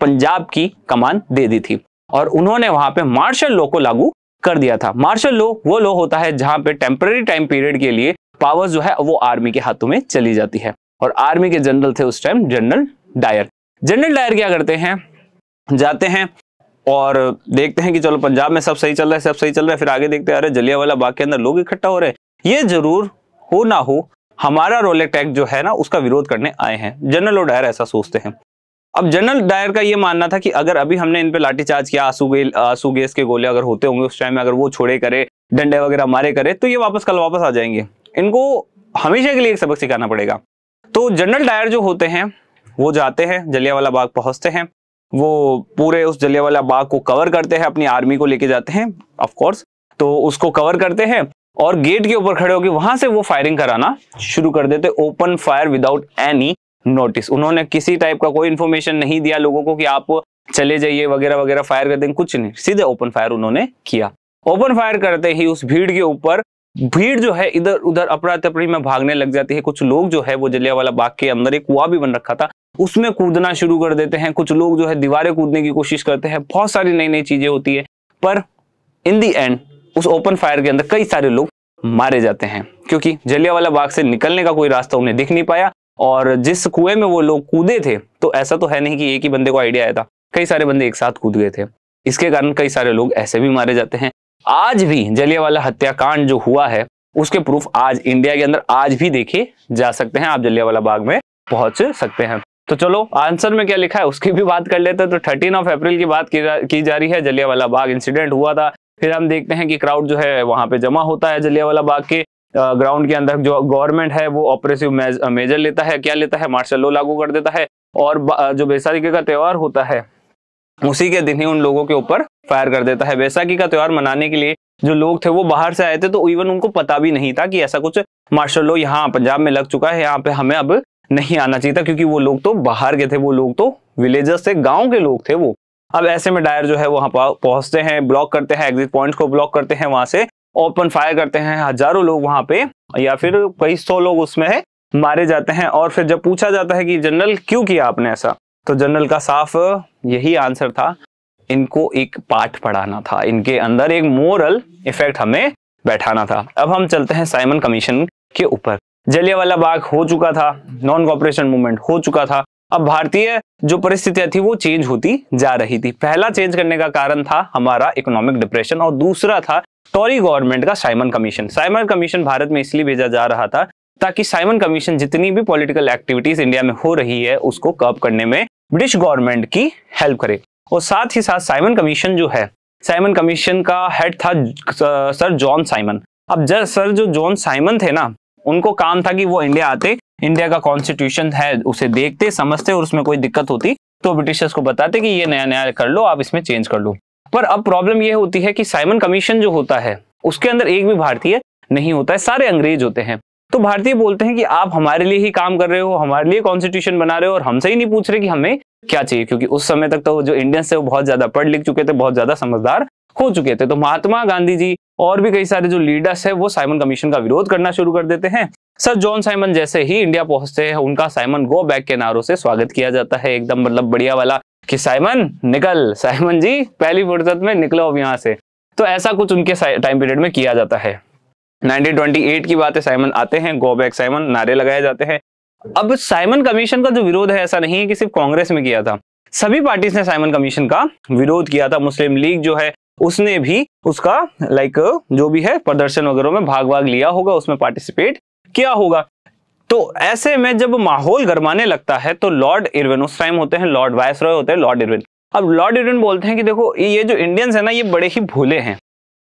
पंजाब की कमान दे दी थी और उन्होंने वहां पे मार्शल लॉ को लागू कर दिया था मार्शल लॉ वो लॉ होता है जहां पे टेम्पररी टाइम पीरियड के लिए पावर जो है वो आर्मी के हाथों में चली जाती है और आर्मी के जनरल थे उस time general Dyer general Dyer क्या करते हैं जाते हैं और देखते हैं कि चलो पंजाब में सब सही चल रहा है सब सही चल रहा है फिर आगे देखते हैं अरे जलिया वाला बाग के अंदर लोग इकट्ठा हो रहे हैं ये जरूर हो ना हो हमारा रोलेट एक्ट जो है ना उसका विरोध करने आए हैं जनरल और डायर ऐसा सोचते हैं अब जनरल डायर का ये मानना था कि अगर अभी हमने इन पे लाठीचार्ज किया आंसू गे आंसू गैस के गोले अगर होते होंगे उस टाइम में अगर वो छोड़े करे डंडे वगैरह मारे करे तो ये वापस कल वापस आ जाएंगे इनको हमेशा के लिए एक सबक सिखाना पड़ेगा तो जनरल डायर जो होते हैं वो जाते हैं जलियावाला बाग पहुंचते हैं वो पूरे उस जलियावाला बाग को कवर करते हैं अपनी आर्मी को लेके जाते हैं ऑफकोर्स तो उसको कवर करते हैं और गेट के ऊपर खड़े होकर वहां से वो फायरिंग कराना शुरू कर देते open fire without any notice उन्होंने किसी टाइप का कोई इन्फॉर्मेशन नहीं दिया लोगों को कि आप चले जाइए वगैरह वगैरह फायर कर देंगे कुछ नहीं सीधे ओपन फायर उन्होंने किया ओपन फायर करते ही उस भीड़ के ऊपर भीड़ जो है इधर उधर अपरा तपरी में भागने लग जाती है कुछ लोग जो है वो जलियावाला बाग के अंदर एक कुआ भी बन रखा था उसमें कूदना शुरू कर देते हैं कुछ लोग जो है दीवारें कूदने की कोशिश करते हैं बहुत सारी नई नई चीजें होती है पर इन दी एंड उस ओपन फायर के अंदर कई सारे लोग मारे जाते हैं क्योंकि जलियावाला बाग से निकलने का कोई रास्ता उन्हें दिख नहीं पाया और जिस कुएं में वो लोग कूदे थे तो ऐसा तो है नहीं कि एक ही बंदे को आइडिया आया था कई सारे बंदे एक साथ कूद गए थे इसके कारण कई सारे लोग ऐसे भी मारे जाते हैं आज भी जलियावाला हत्याकांड जो हुआ है उसके प्रूफ आज इंडिया के अंदर आज भी देखे जा सकते हैं आप जलियावाला बाग में पहुंच सकते हैं तो चलो आंसर में क्या लिखा है उसकी भी बात कर लेते हैं तो थर्टीन ऑफ अप्रैल की बात की जा, की जा रही है जलियावाला बाग इंसिडेंट हुआ था फिर हम देखते हैं कि क्राउड जो है वहां पे जमा होता है जलियावाला बाग के ग्राउंड के अंदर जो गवर्नमेंट है वो ऑपरेसिव मेजर लेता है क्या लेता है मार्शल लॉ लागू कर देता है और जो बैसाखी का त्यौहार होता है उसी के दिन ही उन लोगों के ऊपर फायर कर देता है बैसाखी का त्यौहार मनाने के लिए जो लोग थे वो बाहर से आए थे तो इवन उनको पता भी नहीं था कि ऐसा कुछ मार्शल लॉ यहाँ पंजाब में लग चुका है यहाँ पे हमें अब नहीं आना चाहिए था क्योंकि वो लोग तो बाहर के थे वो लोग तो विलेजर्स थे गाँव के लोग थे वो अब ऐसे में डायर जो है वहाँ पहुंचते हैं ब्लॉक करते हैं एग्जिट पॉइंट को ब्लॉक करते हैं वहां से ओपन फायर करते हैं हजारों लोग वहां पे या फिर कई सौ लोग उसमें है मारे जाते हैं और फिर जब पूछा जाता है कि जनरल क्यों किया आपने ऐसा तो जनरल का साफ यही आंसर था इनको एक पाठ पढ़ाना था इनके अंदर एक मोरल इफेक्ट हमें बैठाना था अब हम चलते हैं साइमन कमीशन के ऊपर जलियावाला बाग हो चुका था नॉन कॉपरेशन मूवमेंट हो चुका था अब भारतीय जो परिस्थितियां थी वो चेंज होती जा रही थी पहला चेंज करने का कारण था हमारा इकोनॉमिक डिप्रेशन और दूसरा था टोरी गवर्नमेंट का Simon commission Simon commission Bharat में इसलिए भेजा जा रहा था ताकि साइमन कमीशन जितनी भी पॉलिटिकल एक्टिविटीज इंडिया में हो रही है उसको कर्व करने में ब्रिटिश गवर्नमेंट की हेल्प करे और साथ ही साथ साइमन कमीशन जो है साइमन कमीशन का हेड था सर जॉन साइमन अब जब सर जो जॉन साइमन थे ना उनको काम था कि वो इंडिया आते इंडिया का कॉन्स्टिट्यूशन है उसे देखते समझते और उसमें कोई दिक्कत होती तो ब्रिटिशर्स को बताते कि ये नया नया कर लो आप इसमें चेंज कर लो पर अब प्रॉब्लम यह होती है कि साइमन कमीशन जो होता है उसके अंदर एक भी भारतीय नहीं होता है सारे अंग्रेज होते हैं तो भारतीय बोलते हैं कि आप हमारे लिए ही काम कर रहे हो हमारे लिए कॉन्स्टिट्यूशन बना रहे हो और हमसे ही नहीं पूछ रहे कि हमें क्या चाहिए क्योंकि उस समय तक तो जो इंडियंस थे वो बहुत ज्यादा पढ़ लिख चुके थे बहुत ज्यादा समझदार हो चुके थे तो महात्मा गांधी जी और भी कई सारे जो लीडर्स है वो साइमन कमीशन का विरोध करना शुरू कर देते हैं सर जॉन साइमन जैसे ही इंडिया पहुंचते हैं उनका साइमन गो बैक के नारों से स्वागत किया जाता है एकदम मतलब बढ़िया वाला कि साइमन निकल साइमन जी पहली फुर्सत में निकलो अब यहाँ से तो ऐसा कुछ उनके टाइम पीरियड में किया जाता है 1928 की बात है साइमन आते हैं गो बैक साइमन नारे लगाए जाते हैं अब साइमन कमीशन का जो विरोध है ऐसा नहीं है कि सिर्फ कांग्रेस में किया था सभी पार्टीज ने साइमन कमीशन का विरोध किया था मुस्लिम लीग जो है उसने भी उसका लाइक जो भी है प्रदर्शन वगैरह में भाग भाग लिया होगा उसमें पार्टिसिपेट किया होगा तो ऐसे में जब माहौल गरमाने लगता है तो लॉर्ड इरविन उस टाइम होते हैं लॉर्ड वायस होते हैं लॉर्ड इरविन अब लॉर्ड इरविन बोलते हैं कि देखो ये जो इंडियंस है ना ये बड़े ही भोले हैं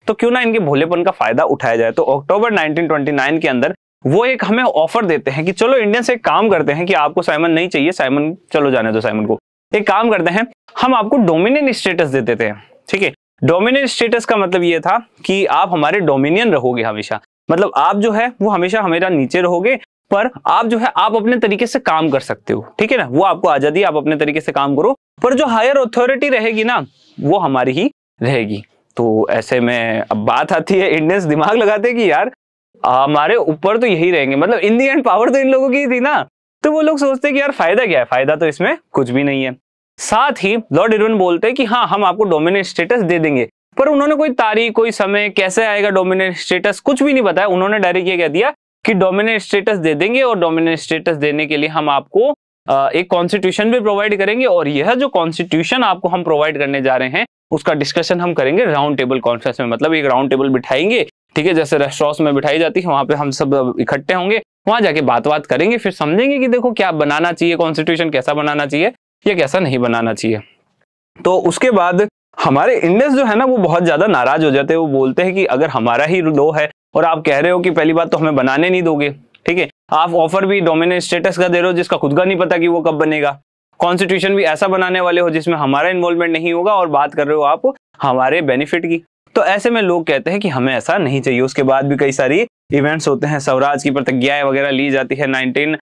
तो क्यों ना इनके भोलेपन का फायदा उठाया जाए तो अक्टूबर 1929 के अंदर वो एक हमें ऑफर देते हैं कि चलो इंडियन से एक काम करते हैं कि आपको साइमन नहीं चाहिए साइमन चलो जाने दो साइमन को एक काम करते हैं हम आपको डोमिनियन स्टेटस दे देते हैं ठीक है डोमिनियन स्टेटस का मतलब ये था कि आप हमारे डोमिनियन रहोगे हमेशा मतलब आप जो है वो हमेशा हमेशा नीचे रहोगे पर आप जो है आप अपने तरीके से काम कर सकते हो ठीक है ना वो आपको आजादी आप अपने तरीके से काम करो पर जो हायर अथॉरिटी रहेगी ना वो हमारी ही रहेगी तो ऐसे में अब बात आती है इंडियंस दिमाग लगाते कि यार हमारे ऊपर तो यही रहेंगे मतलब इन दी एंड पावर तो इन लोगों की थी ना तो वो लोग सोचते कि यार फायदा क्या है फायदा तो इसमें कुछ भी नहीं है साथ ही लॉर्ड इरविन बोलते हैं कि हाँ हम आपको डोमिनेंट स्टेटस दे देंगे पर उन्होंने कोई तारीख कोई समय कैसे आएगा डोमिनेंट स्टेटस कुछ भी नहीं बताया उन्होंने डायरेक्ट ये कह दिया कि डोमिनेंट स्टेटस दे देंगे और डोमिनेंट स्टेटस देने के लिए हम आपको एक कॉन्स्टिट्यूशन भी प्रोवाइड करेंगे और यह जो कॉन्स्टिट्यूशन आपको हम प्रोवाइड करने जा रहे हैं उसका डिस्कशन हम करेंगे राउंड टेबल कॉन्फ्रेंस में मतलब एक राउंड टेबल बिठाएंगे ठीक है जैसे रेस्टोरेंट में बिठाई जाती है वहां पे हम सब इकट्ठे होंगे वहां जाके बात बात करेंगे फिर समझेंगे कि देखो क्या बनाना चाहिए कॉन्स्टिट्यूशन कैसा बनाना चाहिए या कैसा नहीं बनाना चाहिए तो उसके बाद हमारे इंडियंस जो है ना वो बहुत ज्यादा नाराज हो जाते हैं वो बोलते हैं कि अगर हमारा ही लॉ है और आप कह रहे हो कि पहली बात तो हमें बनाने नहीं दोगे ठीक है आप ऑफर भी डोमिनेंट स्टेटस का दे रहे हो जिसका खुद का नहीं पता कि वो कब बनेगा कॉन्स्टिट्यूशन भी ऐसा बनाने वाले हो जिसमें हमारा इन्वॉल्वमेंट नहीं होगा और बात कर रहे हो आप हमारे बेनिफिट की तो ऐसे में लोग कहते हैं कि हमें ऐसा नहीं चाहिए उसके बाद भी कई सारी इवेंट्स होते हैं स्वराज की प्रतिज्ञाएं वगैरह ली जाती है नाइनटीन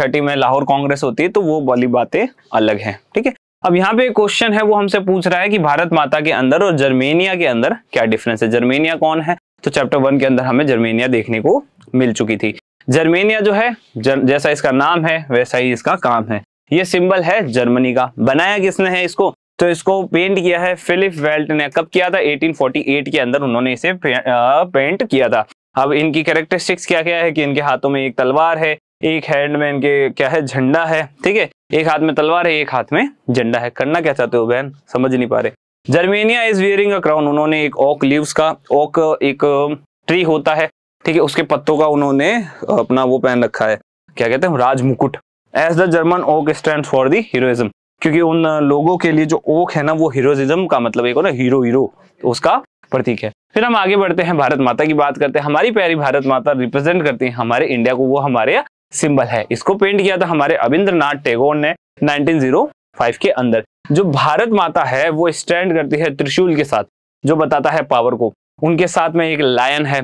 थर्टी में लाहौर कांग्रेस होती है तो वो वाली बातें अलग हैं ठीक है अब यहाँ पे एक क्वेश्चन है वो हमसे पूछ रहा है कि भारत माता के अंदर और जर्मेनिया के अंदर क्या डिफरेंस है जर्मेनिया कौन है तो चैप्टर वन के अंदर हमें जर्मेनिया देखने को मिल चुकी थी जर्मेनिया जो है जर, जैसा इसका नाम है वैसा ही इसका काम है ये सिंबल है जर्मनी का बनाया किसने है इसको तो इसको पेंट किया है फिलिप वेल्ट ने कब किया था 1848 के अंदर उन्होंने इसे पेंट किया था अब इनकी कैरेक्टरिस्टिक्स क्या क्या है कि इनके हाथों में एक तलवार है एक हैंड में इनके क्या है झंडा है ठीक है एक हाथ में तलवार है एक हाथ में झंडा है करना क्या चाहते हो बहन समझ नहीं पा रहे Germania is wearing a crown उन्होंने एक ओक लीव्स का ओक एक ट्री होता है ठीक है उसके पत्तों का उन्होंने अपना वो पहन रखा है क्या कहते हैं राज मुकुट as the German oak stand for the heroism क्योंकि उन लोगों के लिए जो ओक है ना वो हीरोइज्म का मतलब एक ना हीरो हीरो उसका प्रतीक है फिर हम आगे बढ़ते हैं भारत माता की बात करते हैं हमारी प्यारी भारत माता रिप्रेजेंट करती है हमारे इंडिया को वो हमारे सिंबल है इसको पेंट किया था हमारे नाथ टैगोर ने 1905 के अंदर जो भारत माता है वो स्टैंड करती है त्रिशूल के साथ जो बताता है पावर को उनके साथ में एक लायन है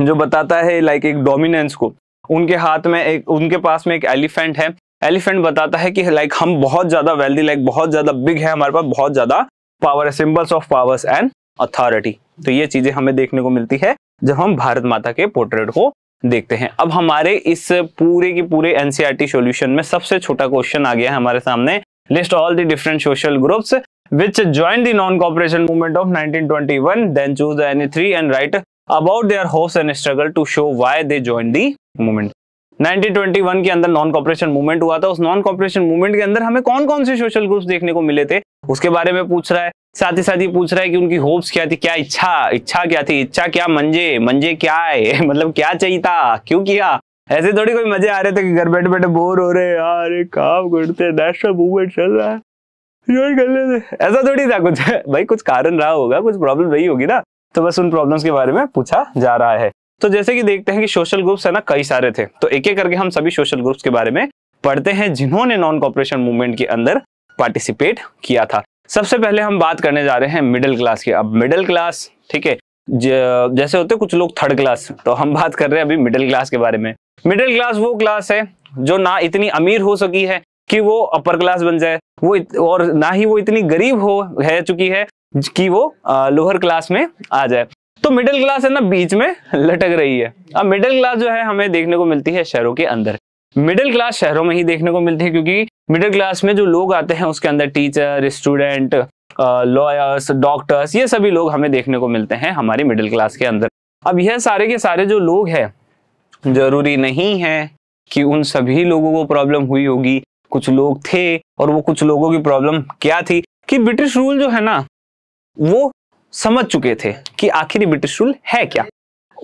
जो बताता है लाइक एक डोमिनेंस को उनके हाथ में एक उनके पास में एक एलिफेंट है एलिफेंट बताता है कि लाइक हम बहुत ज़्यादा वेल्दी लाइक बहुत ज़्यादा बिग है हमारे पास बहुत ज़्यादा पावर है symbols of powers and authority तो ये चीज़ें हमें देखने को मिलती है जब हम भारत माता के पोर्ट्रेट को देखते हैं अब हमारे इस पूरे के पूरे एनसीआरटी सॉल्यूशन e में सबसे छोटा क्वेश्चन आ गया है हमारे सामने list all the different social groups which joined the non-cooperation movement of 1921 then choose the any three and write about their hopes and struggle to show why they joined the movement 1921 के अंदर non cooperation movement हुआ था उस non cooperation movement के अंदर हमें कौन कौन से सोशल ग्रुप्स देखने को मिले थे उसके बारे में पूछ रहा है साथ ही साथ ही पूछ रहा है कि उनकी होप्स क्या थी क्या इच्छा इच्छा क्या थी इच्छा क्या मंजे मंजे क्या है मतलब क्या चाहिए था क्यों किया ऐसे थोड़ी कोई मजे आ रहे थे कि घर बैठे बैठे बोर हो रहे यार एक काम करते नेशनल मूवमेंट चल रहा है कर लेते ऐसा थोड़ी था कुछ भाई कुछ कारण रहा होगा कुछ प्रॉब्लम रही होगी ना तो बस उन प्रॉब्लम्स के बारे में पूछा जा रहा है तो जैसे कि देखते हैं कि सोशल ग्रुप्स है ना कई सारे थे तो एक एक करके हम सभी सोशल ग्रुप्स के बारे में पढ़ते हैं जिन्होंने नॉन कॉपरेशन मूवमेंट के अंदर पार्टिसिपेट किया था सबसे पहले हम बात करने जा रहे हैं मिडिल क्लास की अब मिडिल क्लास ठीक है जैसे होते कुछ लोग थर्ड क्लास तो हम बात कर रहे हैं अभी मिडिल क्लास के बारे में मिडिल क्लास वो क्लास है जो ना इतनी अमीर हो सकी है कि वो अपर क्लास बन जाए वो और ना ही वो इतनी गरीब हो है चुकी है कि वो लोअर क्लास में आ जाए तो मिडिल क्लास है ना बीच में लटक रही है अब मिडिल क्लास जो है हमें देखने को मिलती है शहरों के अंदर मिडिल क्लास शहरों में ही देखने को मिलती है क्योंकि मिडिल क्लास में जो लोग आते हैं उसके अंदर टीचर स्टूडेंट लॉयर्स डॉक्टर्स ये सभी लोग हमें देखने को मिलते हैं हमारी मिडिल क्लास के अंदर अब यह सारे के सारे जो लोग हैं जरूरी नहीं है कि उन सभी लोगों को प्रॉब्लम हुई होगी कुछ लोग थे और वो कुछ लोगों की प्रॉब्लम क्या थी कि ब्रिटिश रूल जो है ना वो समझ चुके थे कि आखिर ब्रिटिश रूल है क्या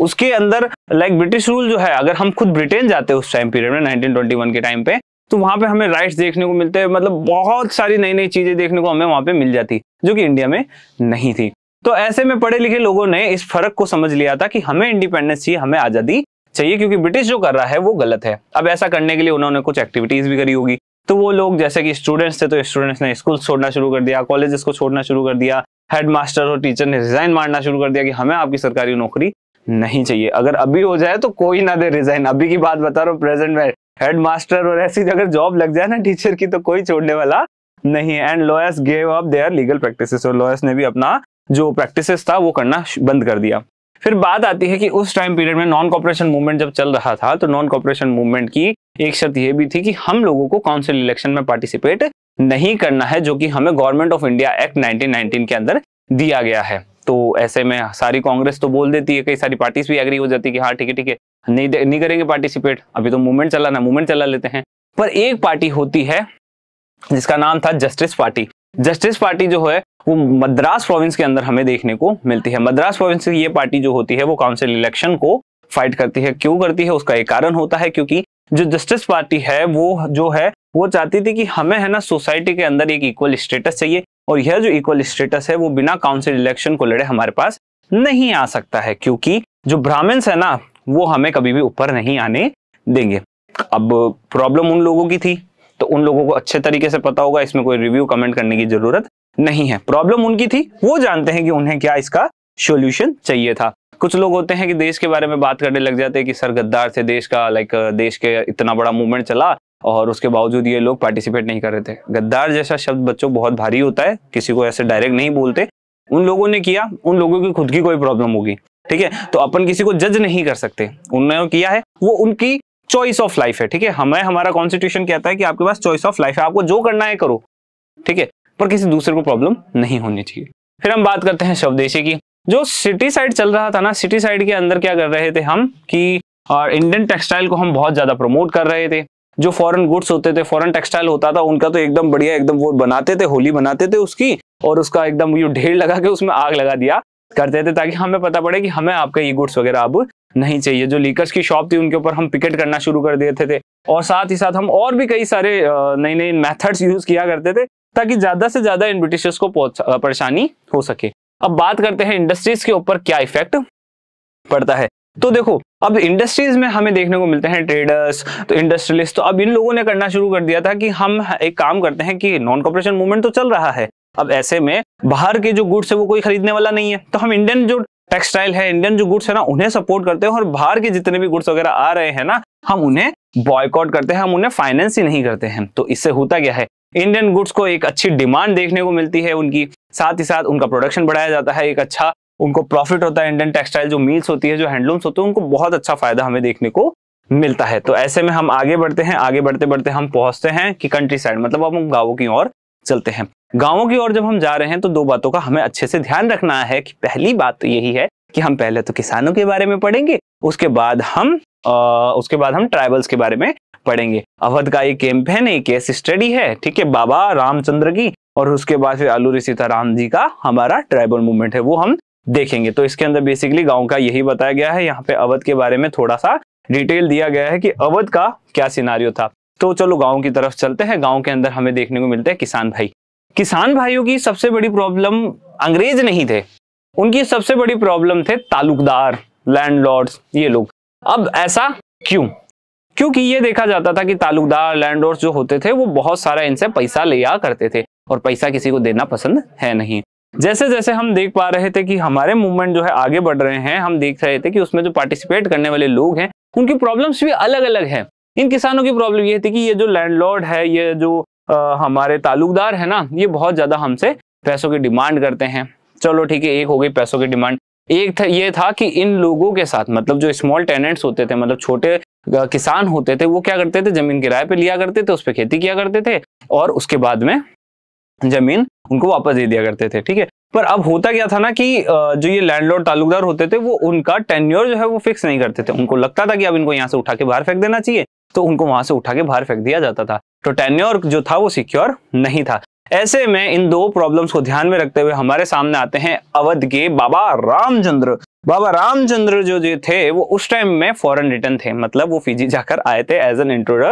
उसके अंदर लाइक ब्रिटिश रूल जो है अगर हम खुद ब्रिटेन जाते हैं उस टाइम पीरियड में 1921 के टाइम पे तो वहां पे हमें राइट्स देखने को मिलते हैं मतलब बहुत सारी नई नई चीजें देखने को हमें वहां पे मिल जाती जो कि इंडिया में नहीं थी तो ऐसे में पढ़े लिखे लोगों ने इस फर्क को समझ लिया था कि हमें इंडिपेंडेंस चाहिए हमें आजादी चाहिए क्योंकि ब्रिटिश जो कर रहा है वो गलत है अब ऐसा करने के लिए उन्होंने कुछ एक्टिविटीज भी करी होगी तो वो लोग जैसे कि स्टूडेंट्स थे तो स्टूडेंट्स ने स्कूल छोड़ना शुरू कर दिया कॉलेज को छोड़ना शुरू कर दिया हेड मास्टर और टीचर ने रिजाइन मारना शुरू कर दिया कि हमें आपकी सरकारी नौकरी नहीं चाहिए अगर अभी हो जाए तो कोई ना दे रिजाइन अभी की बात बता रहा हूँ प्रेजेंट में हेड मास्टर और ऐसी अगर जॉब लग जाए ना टीचर की तो कोई छोड़ने वाला नहीं है and lawyers gave up their legal practice और लॉयर्स ने भी अपना जो प्रैक्टिस था वो करना बंद कर दिया फिर बात आती है कि उस टाइम पीरियड में नॉन कॉपरेशन मूवमेंट जब चल रहा था तो नॉन कॉपरेशन मूवमेंट की एक शर्त यह भी थी कि हम लोगों को काउंसिल इलेक्शन में पार्टिसिपेट नहीं करना है जो कि हमें गवर्नमेंट ऑफ इंडिया एक्ट 1919 के अंदर दिया गया है तो ऐसे में सारी कांग्रेस तो बोल देती है कई सारी पार्टीज भी एग्री हो जाती है कि हाँ ठीक है ठीक है नहीं नहीं करेंगे पार्टिसिपेट अभी तो मूवमेंट चला ना मूवमेंट चला लेते हैं पर एक पार्टी होती है जिसका नाम था जस्टिस पार्टी जस्टिस पार्टी जो है वो मद्रास प्रोविंस के अंदर हमें देखने को मिलती है मद्रास प्रोविंस की ये पार्टी जो होती है वो काउंसिल इलेक्शन को फाइट करती है क्यों करती है उसका एक कारण होता है क्योंकि जो जस्टिस पार्टी है वो जो है वो चाहती थी कि हमें है ना सोसाइटी के अंदर एक इक्वल स्टेटस चाहिए और यह जो इक्वल स्टेटस है वो बिना काउंसिल इलेक्शन को लड़े हमारे पास नहीं आ सकता है क्योंकि जो ब्राह्मण्स है ना वो हमें कभी भी ऊपर नहीं आने देंगे अब प्रॉब्लम उन लोगों की थी तो उन लोगों को अच्छे तरीके से पता होगा इसमें कोई रिव्यू कमेंट करने की जरूरत नहीं है प्रॉब्लम उनकी थी वो जानते हैं कि उन्हें क्या इसका सोल्यूशन चाहिए था कुछ लोग होते हैं कि देश के बारे में बात करने लग जाते हैं कि सर गद्दार थे देश का लाइक देश के इतना बड़ा मूवमेंट चला और उसके बावजूद ये लोग पार्टिसिपेट नहीं कर रहे थे गद्दार जैसा शब्द बच्चों बहुत भारी होता है किसी को ऐसे डायरेक्ट नहीं बोलते उन लोगों ने किया उन लोगों की खुद की कोई प्रॉब्लम होगी ठीक है तो अपन किसी को जज नहीं कर सकते उन्होंने किया है वो उनकी चॉइस ऑफ लाइफ है ठीक है हमें हमारा कॉन्स्टिट्यूशन कहता है कि आपके पास चॉइस ऑफ लाइफ है आपको जो करना है करो ठीक है पर किसी दूसरे को प्रॉब्लम नहीं होनी चाहिए फिर हम बात करते हैं स्वदेशी की जो सिटी साइड चल रहा था ना सिटी साइड के अंदर क्या कर रहे थे हम कि और इंडियन टेक्सटाइल को हम बहुत ज़्यादा प्रमोट कर रहे थे जो फॉरेन गुड्स होते थे फॉरेन टेक्सटाइल होता था उनका तो एकदम बढ़िया एकदम वो बनाते थे होली बनाते थे उसकी और उसका एकदम यू ढेर लगा के उसमें आग लगा दिया करते थे ताकि हमें पता पड़े कि हमें आपका ये गुड्स वगैरह अब नहीं चाहिए जो लीकर्स की शॉप थी उनके ऊपर हम पिकेट करना शुरू कर देते थे और साथ ही साथ हम और भी कई सारे नई नई मेथड्स यूज किया करते थे ताकि ज्यादा से ज्यादा इन्विटेशन को परेशानी हो सके अब बात करते हैं इंडस्ट्रीज के ऊपर क्या इफेक्ट पड़ता है तो देखो अब इंडस्ट्रीज में हमें देखने को मिलते हैं ट्रेडर्स तो इंडस्ट्रियलिस्ट तो अब इन लोगों ने करना शुरू कर दिया था कि हम एक काम करते हैं कि नॉन कॉपरेशन मूवमेंट तो चल रहा है अब ऐसे में बाहर के जो गुड्स है वो कोई खरीदने वाला नहीं है तो हम इंडियन जो टेक्सटाइल है इंडियन जो गुड्स है ना उन्हें सपोर्ट करते हैं और बाहर के जितने भी गुड्स वगैरह आ रहे हैं ना हम उन्हें बॉयकॉट करते हैं हम उन्हें फाइनेंस ही नहीं करते हैं तो इससे होता क्या है इंडियन गुड्स को एक अच्छी डिमांड देखने को मिलती है उनकी साथ ही साथ उनका प्रोडक्शन बढ़ाया जाता है एक अच्छा उनको प्रॉफिट होता है इंडियन टेक्सटाइल जो मिल्स होती है जो हैंडलूम्स होते हैं उनको बहुत अच्छा फायदा हमें देखने को मिलता है तो ऐसे में हम आगे बढ़ते हैं आगे बढ़ते बढ़ते हम पहुंचते हैं कि कंट्री साइड मतलब हम गाँवों की ओर चलते हैं गाँवों की ओर जब हम जा रहे हैं तो दो बातों का हमें अच्छे से ध्यान रखना है कि पहली बात तो यही है कि हम पहले तो किसानों के बारे में पढ़ेंगे उसके बाद हम आ, उसके बाद हम ट्राइबल्स के बारे में पढ़ेंगे अवध का ये कैंप है ना केस स्टडी है ठीक है बाबा रामचंद्र की और उसके बाद फिर आलूरी सीताराम जी का हमारा ट्राइबल मूवमेंट है वो हम देखेंगे तो इसके अंदर बेसिकली गांव का यही बताया गया है यहाँ पे अवध के बारे में थोड़ा सा डिटेल दिया गया है कि अवध का क्या सिनारियो था तो चलो गांव की तरफ चलते हैं गांव के अंदर हमें देखने को मिलते हैं किसान भाई किसान भाइयों की सबसे बड़ी प्रॉब्लम अंग्रेज नहीं थे उनकी सबसे बड़ी प्रॉब्लम थे तालुकदार लैंडलॉर्ड्स ये लोग अब ऐसा क्यों क्योंकि ये देखा जाता था कि तालुकदार लैंड जो होते थे वो बहुत सारा इनसे पैसा लिया करते थे और पैसा किसी को देना पसंद है नहीं जैसे जैसे हम देख पा रहे थे कि हमारे मूवमेंट जो है आगे बढ़ रहे हैं हम देख रहे थे कि उसमें जो पार्टिसिपेट करने वाले लोग हैं उनकी प्रॉब्लम्स भी अलग अलग हैं इन किसानों की प्रॉब्लम ये थी कि ये जो लैंडलॉर्ड है ये जो आ, हमारे तालुकदार है ना ये बहुत ज़्यादा हमसे पैसों की डिमांड करते हैं चलो ठीक है एक हो गई पैसों की डिमांड एक था, ये था कि इन लोगों के साथ मतलब जो स्मॉल टेनेंट्स होते थे मतलब छोटे किसान होते थे वो क्या करते थे जमीन किराए पे लिया करते थे उस पर खेती किया करते थे और उसके बाद में जमीन उनको वापस दे दिया करते थे ठीक है पर अब होता क्या था ना कि जो ये लैंडलॉर्ड तालुकदार होते थे वो उनका टेन्योर जो है वो फिक्स नहीं करते थे उनको लगता था कि अब इनको यहाँ से उठा के बाहर फेंक देना चाहिए तो उनको वहां से उठा के बाहर फेंक दिया जाता था तो टेन्योर जो था वो सिक्योर नहीं था ऐसे में इन दो प्रॉब्लम्स को ध्यान में रखते हुए हमारे सामने आते हैं अवध के बाबा रामचंद्र बाबा रामचंद्र जो जो थे वो उस टाइम में फॉरन रिटर्न थे मतलब वो फिजी जाकर आए थे एज एन इंट्रोड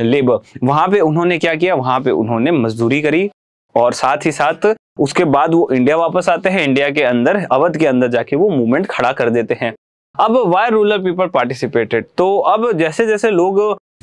लेबर वहां पे उन्होंने क्या किया वहां पे उन्होंने मजदूरी करी और साथ ही साथ उसके बाद वो इंडिया वापस आते हैं इंडिया के अंदर अवध के अंदर जाके वो मूवमेंट खड़ा कर देते हैं अब वाई रूरल पीपल पार्टिसिपेटेड तो अब जैसे जैसे लोग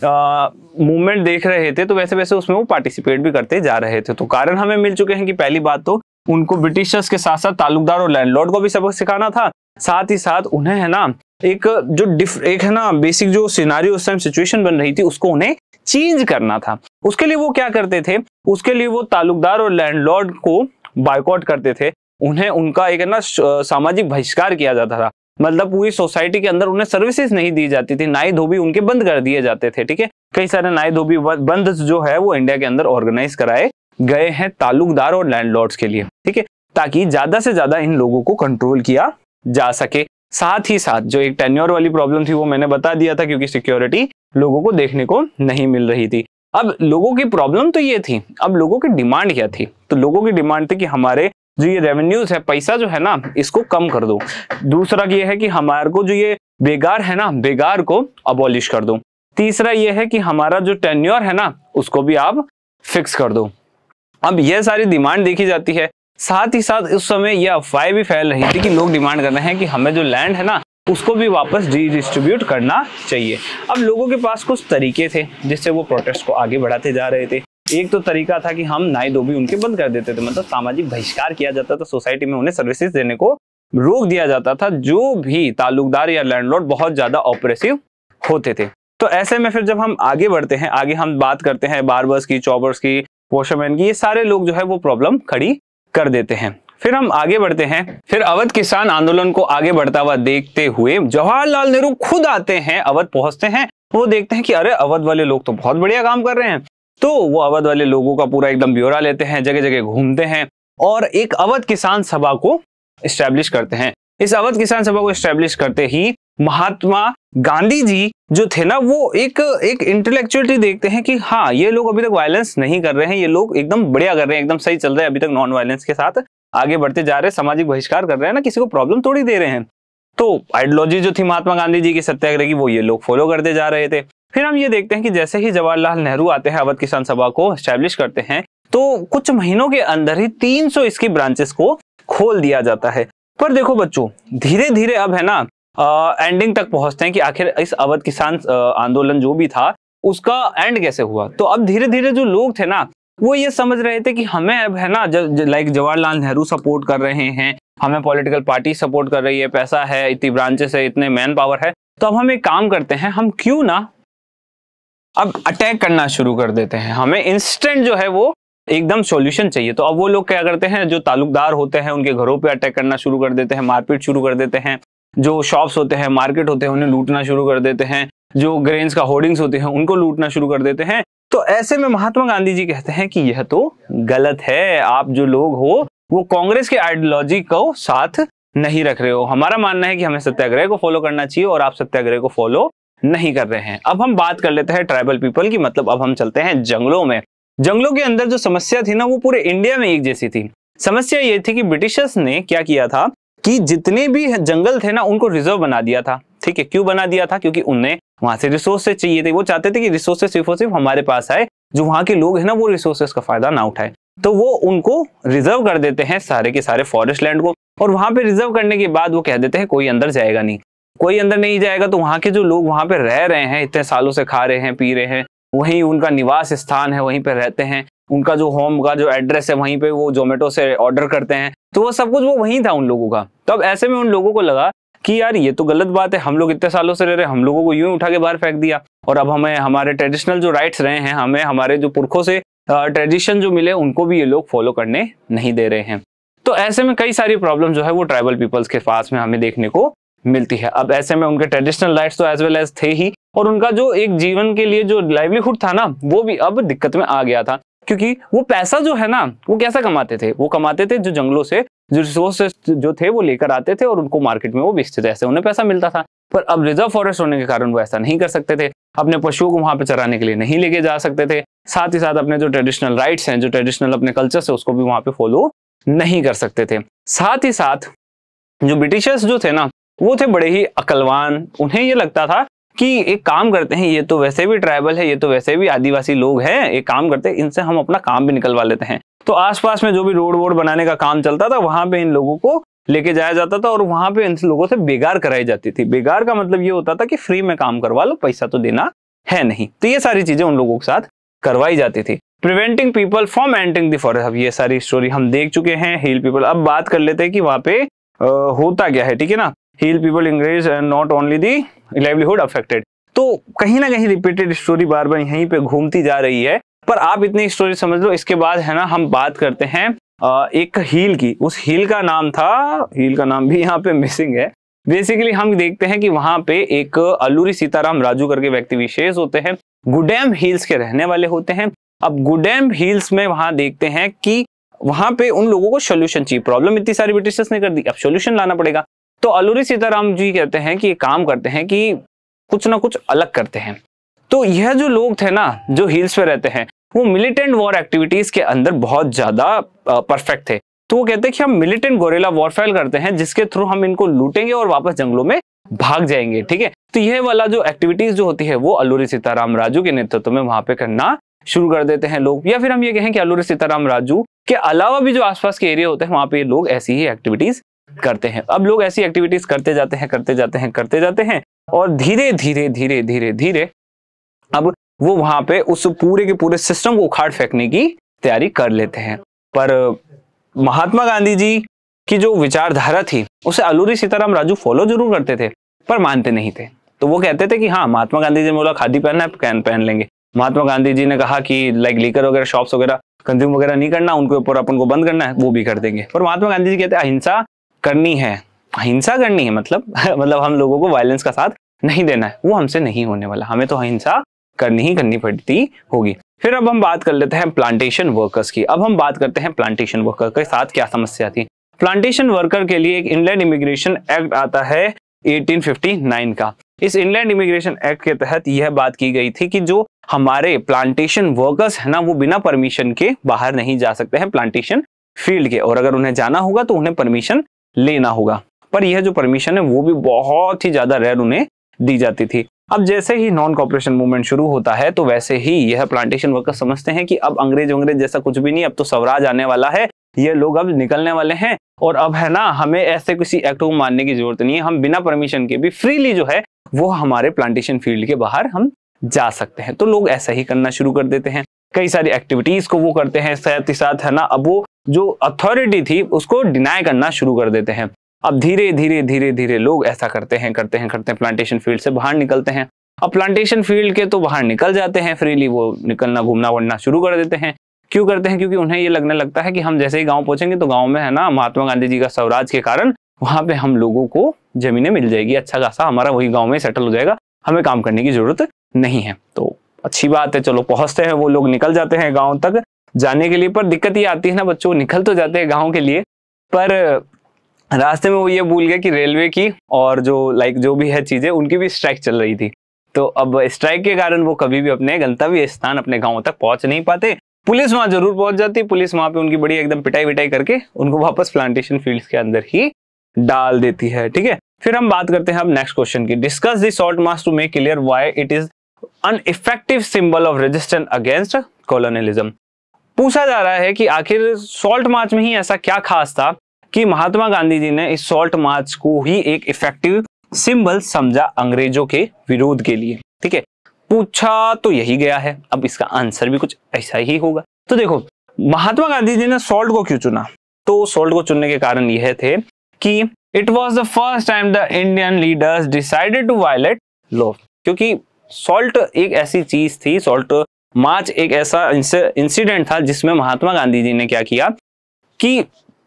मूवमेंट देख रहे थे तो वैसे वैसे उसमें वो पार्टिसिपेट भी करते जा रहे थे तो कारण हमें मिल चुके हैं कि पहली बात तो उनको ब्रिटिशर्स के साथ साथ तालुकदार और लैंडलॉर्ड को भी सबक सिखाना था साथ ही साथ उन्हें है ना एक जो डिफ एक है ना बेसिक जो सिनारी उस टाइम सिचुएशन बन रही थी उसको उन्हें चेंज करना था उसके लिए वो क्या करते थे उसके लिए वो तालुकदार और लैंडलॉर्ड को बायकॉट करते थे उन्हें उनका एक ना सामाजिक बहिष्कार किया जाता था मतलब पूरी सोसाइटी के अंदर उन्हें सर्विसेज नहीं दी जाती थी नाई धोबी उनके बंद कर दिए जाते थे ठीक है कई सारे नाई धोबी बंद जो है वो इंडिया के अंदर ऑर्गेनाइज कराए गए हैं ताल्लुकदार और लैंडलॉर्ड्स के लिए ठीक है ताकि ज्यादा से ज्यादा इन लोगों को कंट्रोल किया जा सके साथ ही साथ जो एक टेन्योर वाली प्रॉब्लम थी वो मैंने बता दिया था क्योंकि सिक्योरिटी लोगों को देखने को नहीं मिल रही थी अब लोगों की प्रॉब्लम तो ये थी अब लोगों की डिमांड क्या थी तो लोगों की डिमांड थी कि हमारे जो ये रेवेन्यूज है पैसा जो है ना इसको कम कर दो दूसरा ये है कि हमारे को जो ये बेगार है ना बेगार को अबॉलिश कर दो तीसरा ये है कि हमारा जो टेन्योर है ना उसको भी आप फिक्स कर दो अब यह सारी डिमांड देखी जाती है साथ ही साथ उस समय यह अफवाह भी फैल रही थी कि लोग डिमांड कर रहे हैं कि हमें जो लैंड है ना उसको भी वापस रीडिस्ट्रीब्यूट करना चाहिए अब लोगों के पास कुछ तरीके थे जिससे वो प्रोटेस्ट को आगे बढ़ाते जा रहे थे एक तो तरीका था कि हम नाई धोबी उनके बंद कर देते थे मतलब सामाजिक बहिष्कार किया जाता था सोसाइटी में उन्हें सर्विसेज देने को रोक दिया जाता था जो भी ताल्लुकदार या लैंडलॉर्ड बहुत ज़्यादा ऑपरेसिव होते थे तो ऐसे में फिर जब हम आगे बढ़ते हैं आगे हम बात करते हैं बारबर्स की चौबर्स की वॉशरमैन की ये सारे लोग जो है वो प्रॉब्लम खड़ी कर देते हैं फिर हम आगे बढ़ते हैं फिर अवध किसान आंदोलन को आगे बढ़ता हुआ देखते हुए जवाहरलाल नेहरू खुद आते हैं अवध पहुंचते हैं वो देखते हैं कि अरे अवध वाले लोग तो बहुत बढ़िया काम कर रहे हैं तो वो अवध वाले लोगों का पूरा एकदम ब्यौरा लेते हैं जगह जगह घूमते हैं और एक अवध किसान सभा को स्टैब्लिश करते हैं इस अवध किसान सभा को स्टैब्लिश करते ही महात्मा गांधी जी जो थे ना वो एक एक इंटेलेक्चुअलिटी देखते हैं कि हाँ ये लोग अभी तक वायलेंस नहीं कर रहे हैं ये लोग एकदम बढ़िया कर रहे हैं एकदम सही चल रहे हैं अभी तक नॉन वायलेंस के साथ आगे बढ़ते जा रहे हैं सामाजिक बहिष्कार कर रहे हैं ना किसी को प्रॉब्लम थोड़ी दे रहे हैं तो आइडियोलॉजी जो थी महात्मा गांधी जी की सत्याग्रह की वो ये लोग फॉलो करते जा रहे थे फिर हम ये देखते हैं कि जैसे ही जवाहरलाल नेहरू आते हैं अवध किसान सभा को स्टैब्लिश करते हैं तो कुछ महीनों के अंदर ही 300 इसकी ब्रांचेस को खोल दिया जाता है पर देखो बच्चों धीरे धीरे अब है ना आ, एंडिंग तक पहुंचते हैं कि आखिर इस अवध किसान आंदोलन जो भी था उसका एंड कैसे हुआ तो अब धीरे धीरे जो लोग थे ना वो ये समझ रहे थे कि हमें अब है ना लाइक जवाहरलाल नेहरू सपोर्ट कर रहे हैं हमें पॉलिटिकल पार्टी सपोर्ट कर रही है पैसा है इतनी ब्रांचेस है इतने मैन पावर है तो अब हम एक काम करते हैं हम क्यों ना अब अटैक करना शुरू कर देते हैं हमें इंस्टेंट जो है वो एकदम सॉल्यूशन चाहिए तो अब वो लोग क्या करते हैं जो ताल्लुकदार होते हैं उनके घरों पे अटैक करना शुरू कर देते हैं मारपीट शुरू कर देते हैं जो शॉप्स होते हैं मार्केट होते हैं उन्हें लूटना शुरू कर देते हैं जो ग्रेन्स का होर्डिंग्स होते हैं उनको लूटना शुरू कर देते हैं तो ऐसे में महात्मा गांधी जी कहते हैं कि यह तो गलत है आप जो लोग हो वो कांग्रेस के आइडियोलॉजी को साथ नहीं रख रहे हो हमारा मानना है कि हमें सत्याग्रह को फॉलो करना चाहिए और आप सत्याग्रह को फॉलो नहीं कर रहे हैं अब हम बात कर लेते हैं ट्राइबल पीपल की मतलब अब हम चलते हैं जंगलों में जंगलों के अंदर जो समस्या थी ना वो पूरे इंडिया में एक जैसी थी समस्या ये थी कि ब्रिटिशर्स ने क्या किया था कि जितने भी जंगल थे ना उनको रिजर्व बना दिया था ठीक है क्यों बना दिया था क्योंकि उन्हें वहां से रिसोर्सेज चाहिए थे वो चाहते थे कि रिसोर्सेज सिर्फ और सिर्फ हमारे पास आए जो वहां के लोग हैं ना वो रिसोर्सेज का फायदा ना उठाए तो वो उनको रिजर्व कर देते हैं सारे के सारे फॉरेस्ट लैंड को और वहां पे रिजर्व करने के बाद वो कह देते हैं कोई अंदर जाएगा नहीं कोई अंदर नहीं जाएगा तो वहाँ के जो लोग वहाँ पे रह रहे हैं इतने सालों से खा रहे हैं पी रहे हैं वहीं उनका निवास स्थान है वहीं पे रहते हैं उनका जो होम का जो एड्रेस है वहीं पे वो जोमेटो से ऑर्डर करते हैं तो वो सब कुछ वो वहीं था उन लोगों का तो अब ऐसे में उन लोगों को लगा कि यार ये तो गलत बात है हम लोग इतने सालों से रह रहे हैं हम लोगों को यूं उठा के बाहर फेंक दिया और अब हमें हमारे ट्रेडिशनल जो राइट्स रहे हैं हमें हमारे जो पुरखों से ट्रेडिशन जो मिले उनको भी ये लोग फॉलो करने नहीं दे रहे हैं तो ऐसे में कई सारी प्रॉब्लम जो है वो ट्राइबल पीपल्स के पास में हमें देखने को मिलती है अब ऐसे में उनके ट्रेडिशनल लाइफ तो एज वेल एज थे ही और उनका जो एक जीवन के लिए जो लाइवलीहुड था ना वो भी अब दिक्कत में आ गया था क्योंकि वो पैसा जो है ना वो कैसा कमाते थे वो कमाते थे जो जंगलों से जो रिसोर्सेस जो थे वो लेकर आते थे और उनको मार्केट में वो बेचते थे ऐसे उन्हें पैसा मिलता था पर अब रिजर्व फॉरेस्ट होने के कारण वो ऐसा नहीं कर सकते थे अपने पशुओं को वहां पर चराने के लिए नहीं लेके जा सकते थे साथ ही साथ अपने जो ट्रेडिशनल राइट्स हैं जो ट्रेडिशनल अपने कल्चर है उसको भी वहां पे फॉलो नहीं कर सकते थे साथ ही साथ जो ब्रिटिशर्स जो थे ना वो थे बड़े ही अकलवान उन्हें ये लगता था कि एक काम करते हैं ये तो वैसे भी ट्राइबल है ये तो वैसे भी आदिवासी लोग हैं एक काम करते हैं इनसे हम अपना काम भी निकलवा लेते हैं तो आसपास में जो भी रोड वोड बनाने का काम चलता था वहां पे इन लोगों को लेके जाया जाता था और वहां पे इन लोगों से बेगार कराई जाती थी बेगार का मतलब ये होता था कि फ्री में काम करवा लो पैसा तो देना है नहीं तो ये सारी चीजें उन लोगों के साथ करवाई जाती थी preventing people from entering the forest अब ये सारी स्टोरी हम देख चुके हैं हिल पीपल अब बात कर लेते हैं कि वहां पे आ, होता क्या है ठीक है ना हिल पीपल इंग्रेज and not only the livelihood affected तो कहीं ना कहीं रिपीटेड स्टोरी बार बार यहीं पे घूमती जा रही है पर आप इतनी स्टोरी समझ लो इसके बाद है ना हम बात करते हैं एक हील की उस हील का नाम था हील का नाम भी यहाँ पे मिसिंग है बेसिकली हम देखते हैं कि वहां पे एक अल्लूरी सीताराम राजू करके व्यक्ति विशेष होते हैं गुडेम हिल्स के रहने वाले होते हैं अब गुडेम हिल्स में वहां देखते हैं कि वहां पे उन लोगों को सोल्यूशन चाहिए प्रॉब्लम इतनी सारी ब्रिटिशर्स ने कर दी अब सोल्यूशन लाना पड़ेगा तो अल्लूरी सीताराम जी कहते हैं कि काम करते हैं कि कुछ ना कुछ अलग करते हैं तो यह जो लोग थे ना जो हिल्स पे रहते हैं वो मिलिटेंट वॉर एक्टिविटीज के अंदर बहुत ज्यादा परफेक्ट थे तो वो कहते हैं कि हम मिलिटेंट गोरेला वॉरफेयर करते हैं जिसके थ्रू हम इनको लूटेंगे और वापस जंगलों में भाग जाएंगे ठीक है तो यह वाला जो एक्टिविटीज जो होती है वो अल्लूरी सीताराम राजू के नेतृत्व में वहां पे करना शुरू कर देते हैं लोग या फिर हम ये कहें कि अल्लूरी सीताराम राजू के अलावा भी जो आसपास के एरिया होते हैं वहां पे लोग ऐसी ही एक्टिविटीज करते हैं अब लोग ऐसी एक्टिविटीज करते जाते हैं करते जाते हैं करते जाते हैं और धीरे धीरे धीरे धीरे धीरे अब वो वहां पे उस पूरे के पूरे सिस्टम को उखाड़ फेंकने की तैयारी कर लेते हैं पर महात्मा गांधी जी की जो विचारधारा थी उसे अलूरी सीताराम राजू फॉलो जरूर करते थे पर मानते नहीं थे तो वो कहते थे कि हाँ महात्मा गांधी जी ने बोला खादी पहनना है तो पहन लेंगे महात्मा गांधी जी ने कहा कि लाइक लीकर वगैरह शॉप्स वगैरह कंज्यूम वगैरह नहीं करना उनके ऊपर अपन को बंद करना है वो भी कर देंगे पर महात्मा गांधी जी कहते हैं अहिंसा करनी है अहिंसा करनी है मतलब मतलब हम लोगों को वायलेंस का साथ नहीं देना है वो हमसे नहीं होने वाला हमें तो अहिंसा करनी ही करनी पड़ती होगी फिर अब हम बात कर लेते हैं प्लांटेशन वर्कर्स की अब हम बात करते हैं प्लांटेशन वर्कर के साथ क्या समस्या थी प्लांटेशन वर्कर के लिए एक इनलैंड इमिग्रेशन एक्ट आता है 1859 का इस इनलैंड इमिग्रेशन एक्ट के तहत यह बात की गई थी कि जो हमारे प्लांटेशन वर्कर्स है ना वो बिना परमिशन के बाहर नहीं जा सकते हैं प्लांटेशन फील्ड के और अगर उन्हें जाना होगा तो उन्हें परमिशन लेना होगा पर यह जो परमिशन है वो भी बहुत ही ज्यादा रेयर उन्हें दी जाती थी अब जैसे ही नॉन कॉपरेशन मूवमेंट शुरू होता है तो वैसे ही यह प्लांटेशन वर्कर समझते हैं कि अब अंग्रेज अंग्रेज जैसा कुछ भी नहीं अब तो स्वराज आने वाला है ये लोग अब निकलने वाले हैं और अब है ना हमें ऐसे किसी एक्ट को मानने की जरूरत नहीं है हम बिना परमिशन के भी फ्रीली जो है वो हमारे प्लांटेशन फील्ड के बाहर हम जा सकते हैं तो लोग ऐसा ही करना शुरू कर देते हैं कई सारी एक्टिविटीज को वो करते हैं साथ ही साथ है ना अब वो जो अथॉरिटी थी उसको डिनाई करना शुरू कर देते हैं अब धीरे धीरे धीरे धीरे लोग ऐसा करते हैं करते हैं करते हैं प्लांटेशन फील्ड से बाहर निकलते हैं अब प्लांटेशन फील्ड के तो बाहर निकल जाते हैं फ्रीली वो निकलना घूमना वड़ना शुरू कर देते हैं क्यों करते हैं क्योंकि उन्हें ये लगने लगता है कि हम जैसे ही गांव पहुंचेंगे तो गांव में है ना महात्मा गांधी जी का स्वराज के कारण वहां पे हम लोगों को जमीनें मिल जाएगी अच्छा खासा हमारा वही गाँव में सेटल हो जाएगा हमें काम करने की जरूरत नहीं है तो अच्छी बात है चलो पहुंचते हैं वो लोग निकल जाते हैं गाँव तक जाने के लिए पर दिक्कत ये आती है ना बच्चों निकल तो जाते हैं गाँव के लिए पर रास्ते में वो ये भूल गया कि रेलवे की और जो लाइक जो भी है चीज़ें उनकी भी स्ट्राइक चल रही थी तो अब स्ट्राइक के कारण वो कभी भी अपने गंतव्य स्थान अपने गाँव तक पहुँच नहीं पाते पुलिस वहाँ जरूर पहुँच जाती पुलिस वहाँ पे उनकी बड़ी एकदम पिटाई विटाई करके उनको वापस प्लांटेशन फील्ड के अंदर ही डाल देती है ठीक है फिर हम बात करते हैं अब नेक्स्ट क्वेश्चन की discuss the salt march to make clear why it is an effective symbol of resistance against colonialism पूछा जा रहा है कि आखिर सॉल्ट मार्च में ही ऐसा क्या खास था कि महात्मा गांधी जी ने इस सॉल्ट मार्च को ही एक इफेक्टिव सिंबल समझा अंग्रेजों के विरोध के लिए ठीक है पूछा तो यही गया है अब इसका आंसर भी कुछ ऐसा ही होगा तो देखो महात्मा गांधी जी ने सॉल्ट को क्यों चुना तो सॉल्ट को चुनने के कारण यह थे कि it was the first time the Indian leaders decided to violate law क्योंकि सॉल्ट एक ऐसी चीज थी सॉल्ट मार्च एक ऐसा इंसिडेंट था जिसमें महात्मा गांधी जी ने क्या किया कि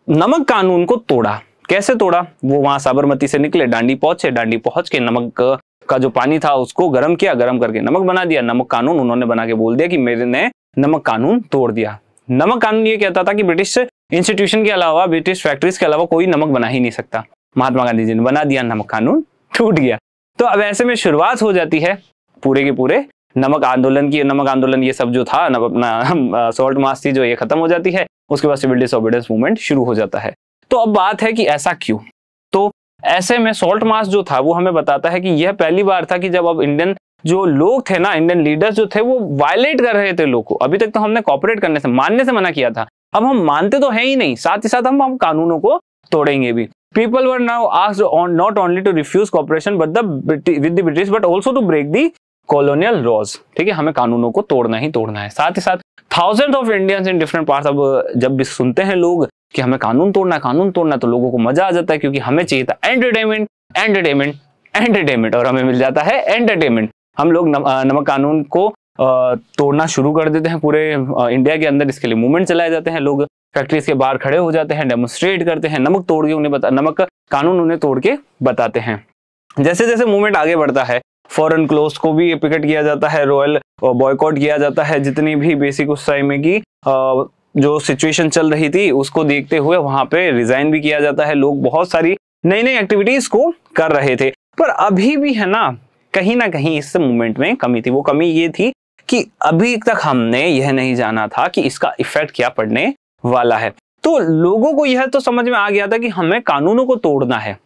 नमक कानून को तोड़ा कैसे तोड़ा वो वहां साबरमती से निकले डांडी पहुंचे डांडी पहुंच के नमक का जो पानी था उसको गर्म किया गर्म करके नमक बना दिया नमक कानून उन्होंने बना के बोल दिया कि मेरे ने नमक कानून तोड़ दिया नमक कानून ये कहता था कि ब्रिटिश इंस्टीट्यूशन के अलावा ब्रिटिश फैक्ट्रीज के अलावा कोई नमक बना ही नहीं सकता महात्मा गांधी जी ने बना दिया नमक कानून टूट गया तो अब ऐसे में शुरुआत हो जाती है पूरे के पूरे नमक आंदोलन की नमक आंदोलन ये सब जो था अपना सोल्ट मास थी जो ये खत्म हो जाती है उसके बाद सिविल डिसऑबिडेंस मूवमेंट शुरू हो जाता है तो अब बात है कि ऐसा क्यों तो ऐसे में सॉल्ट मास जो था वो हमें बताता है कि यह पहली बार था कि जब अब इंडियन जो लोग थे ना इंडियन लीडर्स जो थे वो वायलेट कर रहे थे लोग को अभी तक तो हमने कॉपरेट करने से मानने से मना किया था अब हम मानते तो है ही नहीं साथ ही साथ हम हम कानूनों को तोड़ेंगे भी people were now asked not only to refuse cooperation but the the but also to break also colonial laws ठीक है हमें कानूनों को तोड़ना ही तोड़ना है साथ ही साथ thousand of Indians in different part अब जब भी सुनते हैं लोग कि हमें कानून तोड़ना कानून तोड़ना तो लोगों को मजा आ जाता है क्योंकि हमें चाहिए था एंटरटेनमेंट एंटरटेनमेंट एंटरटेनमेंट और हमें मिल जाता है एंटरटेनमेंट हम लोग नमक कानून को तोड़ना शुरू कर देते हैं पूरे इंडिया के अंदर इसके लिए मूवमेंट चलाए जाते हैं लोग फैक्ट्रीज के बाहर खड़े हो जाते हैं डेमोस्ट्रेट करते हैं नमक तोड़ के उन्हें बता नमक कानून उन्हें तोड़ के बताते हैं जैसे जैसे मूवमेंट आगे बढ़ता है फॉरन क्लोज को भी पिकेट किया जाता है रॉयल बॉयकॉट किया जाता है जितनी भी बेसिक उस टाइम में की जो सिचुएशन चल रही थी उसको देखते हुए वहां पे रिजाइन भी किया जाता है लोग बहुत सारी नई नई एक्टिविटीज को कर रहे थे पर अभी भी है ना कहीं ना कहीं इस मूवमेंट में कमी थी वो कमी ये थी कि अभी तक हमने यह नहीं जाना था कि इसका इफेक्ट क्या पड़ने वाला है तो लोगों को यह तो समझ में आ गया था कि हमें कानूनों को तोड़ना है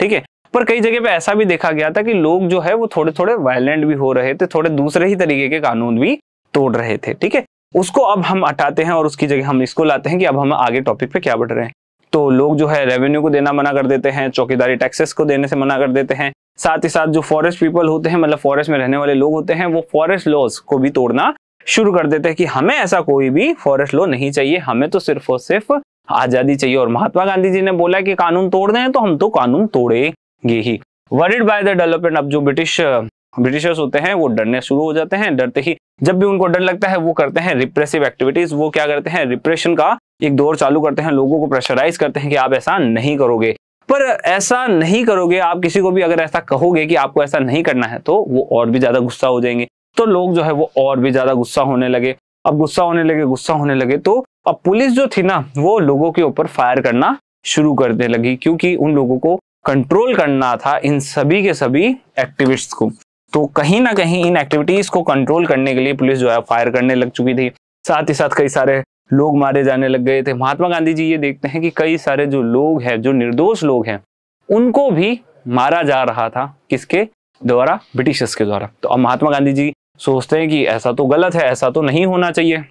ठीक है पर कई जगह पे ऐसा भी देखा गया था कि लोग जो है वो थोड़े थोड़े वायलेंट भी हो रहे थे थोड़े दूसरे ही तरीके के कानून भी तोड़ रहे थे ठीक है उसको अब हम हटाते हैं और उसकी जगह हम इसको लाते हैं कि अब हम आगे टॉपिक पे क्या बढ़ रहे हैं तो लोग जो है रेवेन्यू को देना मना कर देते हैं चौकीदारी टैक्सेस को देने से मना कर देते हैं साथ ही साथ जो फॉरेस्ट पीपल होते हैं मतलब फॉरेस्ट में रहने वाले लोग होते हैं वो फॉरेस्ट लॉज को भी तोड़ना शुरू कर देते हैं कि हमें ऐसा कोई भी फॉरेस्ट लॉ नहीं चाहिए हमें तो सिर्फ और सिर्फ आजादी चाहिए और महात्मा गांधी जी ने बोला कि कानून तोड़ दें तो हम तो कानून तोड़े ये ही वरिड बाय द डेवलपमेंट अब जो ब्रिटिश ब्रिटिशर्स होते हैं वो डरने शुरू हो जाते हैं डरते ही जब भी उनको डर लगता है वो करते हैं रिप्रेसिव एक्टिविटीज वो क्या करते हैं रिप्रेशन का एक दौर चालू करते हैं लोगों को प्रेशराइज करते हैं कि आप ऐसा नहीं करोगे पर ऐसा नहीं करोगे आप किसी को भी अगर ऐसा कहोगे कि आपको ऐसा नहीं करना है तो वो और भी ज्यादा गुस्सा हो जाएंगे तो लोग जो है वो और भी ज्यादा गुस्सा होने लगे अब गुस्सा होने लगे गुस्सा होने लगे तो अब पुलिस जो थी ना वो लोगों के ऊपर फायर करना शुरू करने लगी क्योंकि उन लोगों को कंट्रोल करना था इन सभी के सभी एक्टिविस्ट को तो कहीं ना कहीं इन एक्टिविटीज को कंट्रोल करने के लिए पुलिस जो है फायर करने लग चुकी थी साथ ही साथ कई सारे लोग मारे जाने लग गए थे महात्मा गांधी जी ये देखते हैं कि कई सारे जो लोग हैं जो निर्दोष लोग हैं उनको भी मारा जा रहा था किसके द्वारा ब्रिटिशर्स के द्वारा तो अब महात्मा गांधी जी सोचते हैं कि ऐसा तो गलत है ऐसा तो नहीं होना चाहिए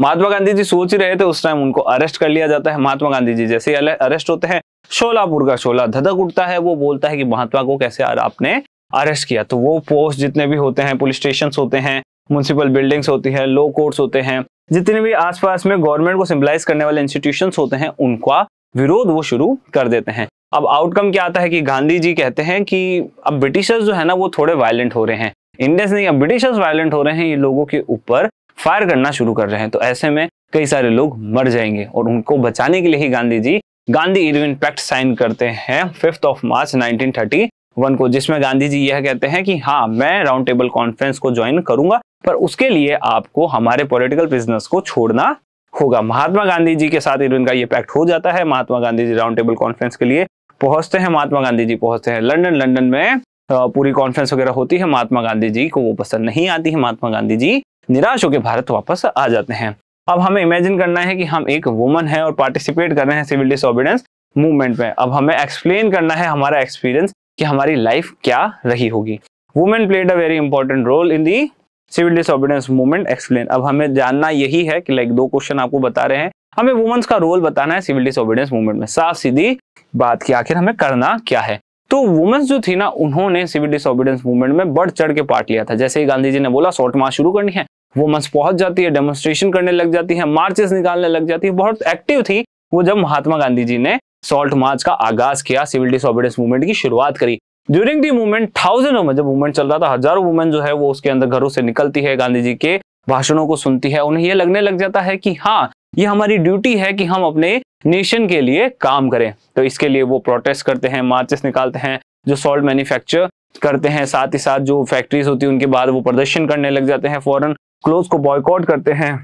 महात्मा गांधी जी सोच ही रहे थे उस टाइम उनको अरेस्ट कर लिया जाता है महात्मा गांधी जी जैसे अरेस्ट होते हैं शोलापुर का शोला धधक उठता है वो बोलता है कि महात्मा को कैसे आपने अरेस्ट किया तो वो पोस्ट जितने भी होते हैं पुलिस स्टेशन होते हैं म्यूनसिपल बिल्डिंग्स होती है लो कोर्ट्स होते हैं जितने भी आसपास में गवर्नमेंट को सिम्बलाइज करने वाले इंस्टीट्यूशन होते हैं उनका विरोध वो शुरू कर देते हैं अब आउटकम क्या आता है कि गांधी जी कहते हैं कि अब ब्रिटिशर्स जो है ना वो थोड़े वायलेंट हो रहे हैं इंडियंस नहीं अब ब्रिटिशर्स वायलेंट हो रहे हैं ये लोगों के ऊपर फायर करना शुरू कर रहे हैं तो ऐसे में कई सारे लोग मर जाएंगे और उनको बचाने के लिए ही Gandhi ji Gandhi Irwin pact sign करते हैं फिफ्थ ऑफ मार्च नाइनटीन को जिसमें गांधी जी यह कहते हैं कि हाँ मैं राउंड टेबल कॉन्फ्रेंस को ज्वाइन करूंगा पर उसके लिए आपको हमारे पॉलिटिकल बिजनेस को छोड़ना होगा महात्मा गांधी जी के साथ इरविन का ये पैक्ट हो जाता है Mahatma Gandhi ji round table conference के लिए पहुंचते हैं महात्मा गांधी जी पहुंचते हैं लंदन लंदन में पूरी कॉन्फ्रेंस वगैरह होती है महात्मा गांधी जी को वो पसंद नहीं आती है महात्मा गांधी जी निराश होकर भारत वापस आ जाते हैं अब हमें इमेजिन करना है कि हम एक वुमन है और पार्टिसिपेट कर रहे हैं सिविल डिसऑबिडेंस मूवमेंट में अब हमें एक्सप्लेन करना है हमारा एक्सपीरियंस कि हमारी लाइफ क्या रही होगी women played a very important role in the civil disobedience movement explain अब हमें जानना यही है कि लाइक दो क्वेश्चन आपको बता रहे हैं हमें वुमेन्स का रोल बताना है सिविल डिसऑबिडेंस मूवमेंट में साफ सीधी बात की आखिर हमें करना क्या है तो वुमेन्स जो थी ना उन्होंने सिविल डिसऑबिडेंस मूवमेंट में बढ़ चढ़ के पार्ट लिया था जैसे ही गांधी जी ने बोला शॉर्ट मार्च शुरू करनी है वो मस पहुंच जाती है डेमोन्स्ट्रेशन करने लग जाती है मार्चेस निकालने लग जाती है बहुत एक्टिव थी वो जब महात्मा गांधी जी ने सॉल्ट मार्च का आगाज किया सिविल डिसऑबिडेंस मूवमेंट की शुरुआत करी ड्यूरिंग दी मूवमेंट थाउजेंड में जब मूवमेंट चल रहा था हजारों वुमेन जो है वो उसके अंदर घरों से निकलती है गांधी जी के भाषणों को सुनती है उन्हें यह लगने लग जाता है कि हाँ ये हमारी ड्यूटी है कि हम अपने नेशन के लिए काम करें तो इसके लिए वो प्रोटेस्ट करते हैं मार्चेस निकालते हैं जो सॉल्ट मैन्युफैक्चर करते हैं साथ ही साथ जो फैक्ट्रीज होती है उनके बाद वो प्रदर्शन करने लग जाते हैं फॉरन क्लोज को बॉयकॉट करते हैं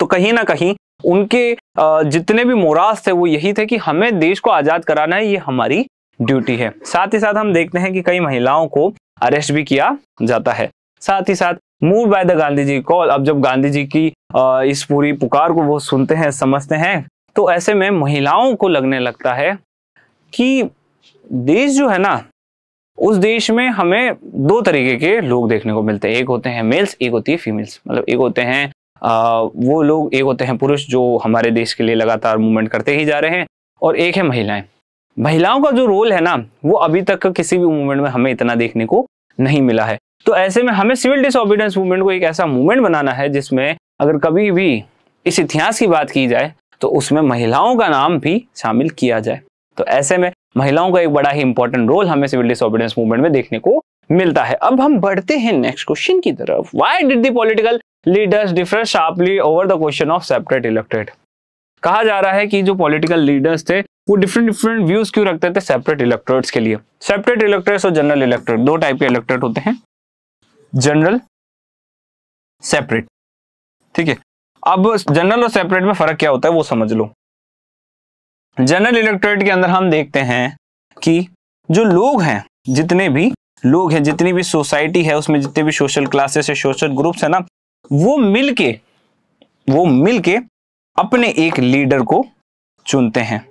तो कहीं ना कहीं उनके जितने भी मोरास थे वो यही थे कि हमें देश को आज़ाद कराना है ये हमारी ड्यूटी है साथ ही साथ हम देखते हैं कि कई महिलाओं को अरेस्ट भी किया जाता है साथ ही साथ move by the Gandhi ji call अब जब गांधी जी की इस पूरी पुकार को वो सुनते हैं समझते हैं तो ऐसे में महिलाओं को लगने लगता है कि देश जो है ना उस देश में हमें दो तरीके के लोग देखने को मिलते हैं एक होते हैं मेल्स एक होती है फीमेल्स मतलब एक होते हैं आ, वो लोग एक होते हैं पुरुष जो हमारे देश के लिए लगातार मूवमेंट करते ही जा रहे हैं और एक है महिलाएं महिलाओं का जो रोल है ना वो अभी तक किसी भी मूवमेंट में हमें इतना देखने को नहीं मिला है तो ऐसे में हमें सिविल डिसऑबिडेंस मूवमेंट को एक ऐसा मूवमेंट बनाना है जिसमें अगर कभी भी इस इतिहास की बात की जाए तो उसमें महिलाओं का नाम भी शामिल किया जाए तो ऐसे में महिलाओं का एक बड़ा ही इंपॉर्टेंट रोल हमें सिविल डिसऑबिडेंस मूवमेंट में देखने को मिलता है अब हम बढ़ते हैं नेक्स्ट क्वेश्चन की तरफ why did the leaders differ sharply over the question of separate electorates कहा जा रहा है कि जो पॉलिटिकल लीडर्स थे वो डिफरेंट डिफरेंट व्यूज क्यों रखते थे सेपरेट इलेक्टोरेट्स के लिए सेपरेट इलेक्टोरेट्स और जनरल इलेक्टोरेट दो टाइप के इलेक्टोरेट होते हैं जनरल सेपरेट ठीक है अब जनरल और सेपरेट में फर्क क्या होता है वो समझ लो जनरल इलेक्टोरेट के अंदर हम देखते हैं कि जो लोग हैं जितने भी लोग हैं जितनी भी सोसाइटी है उसमें जितने भी सोशल क्लासेस है सोशल ग्रुप्स है ना वो मिलके वो मिलके अपने एक लीडर को चुनते हैं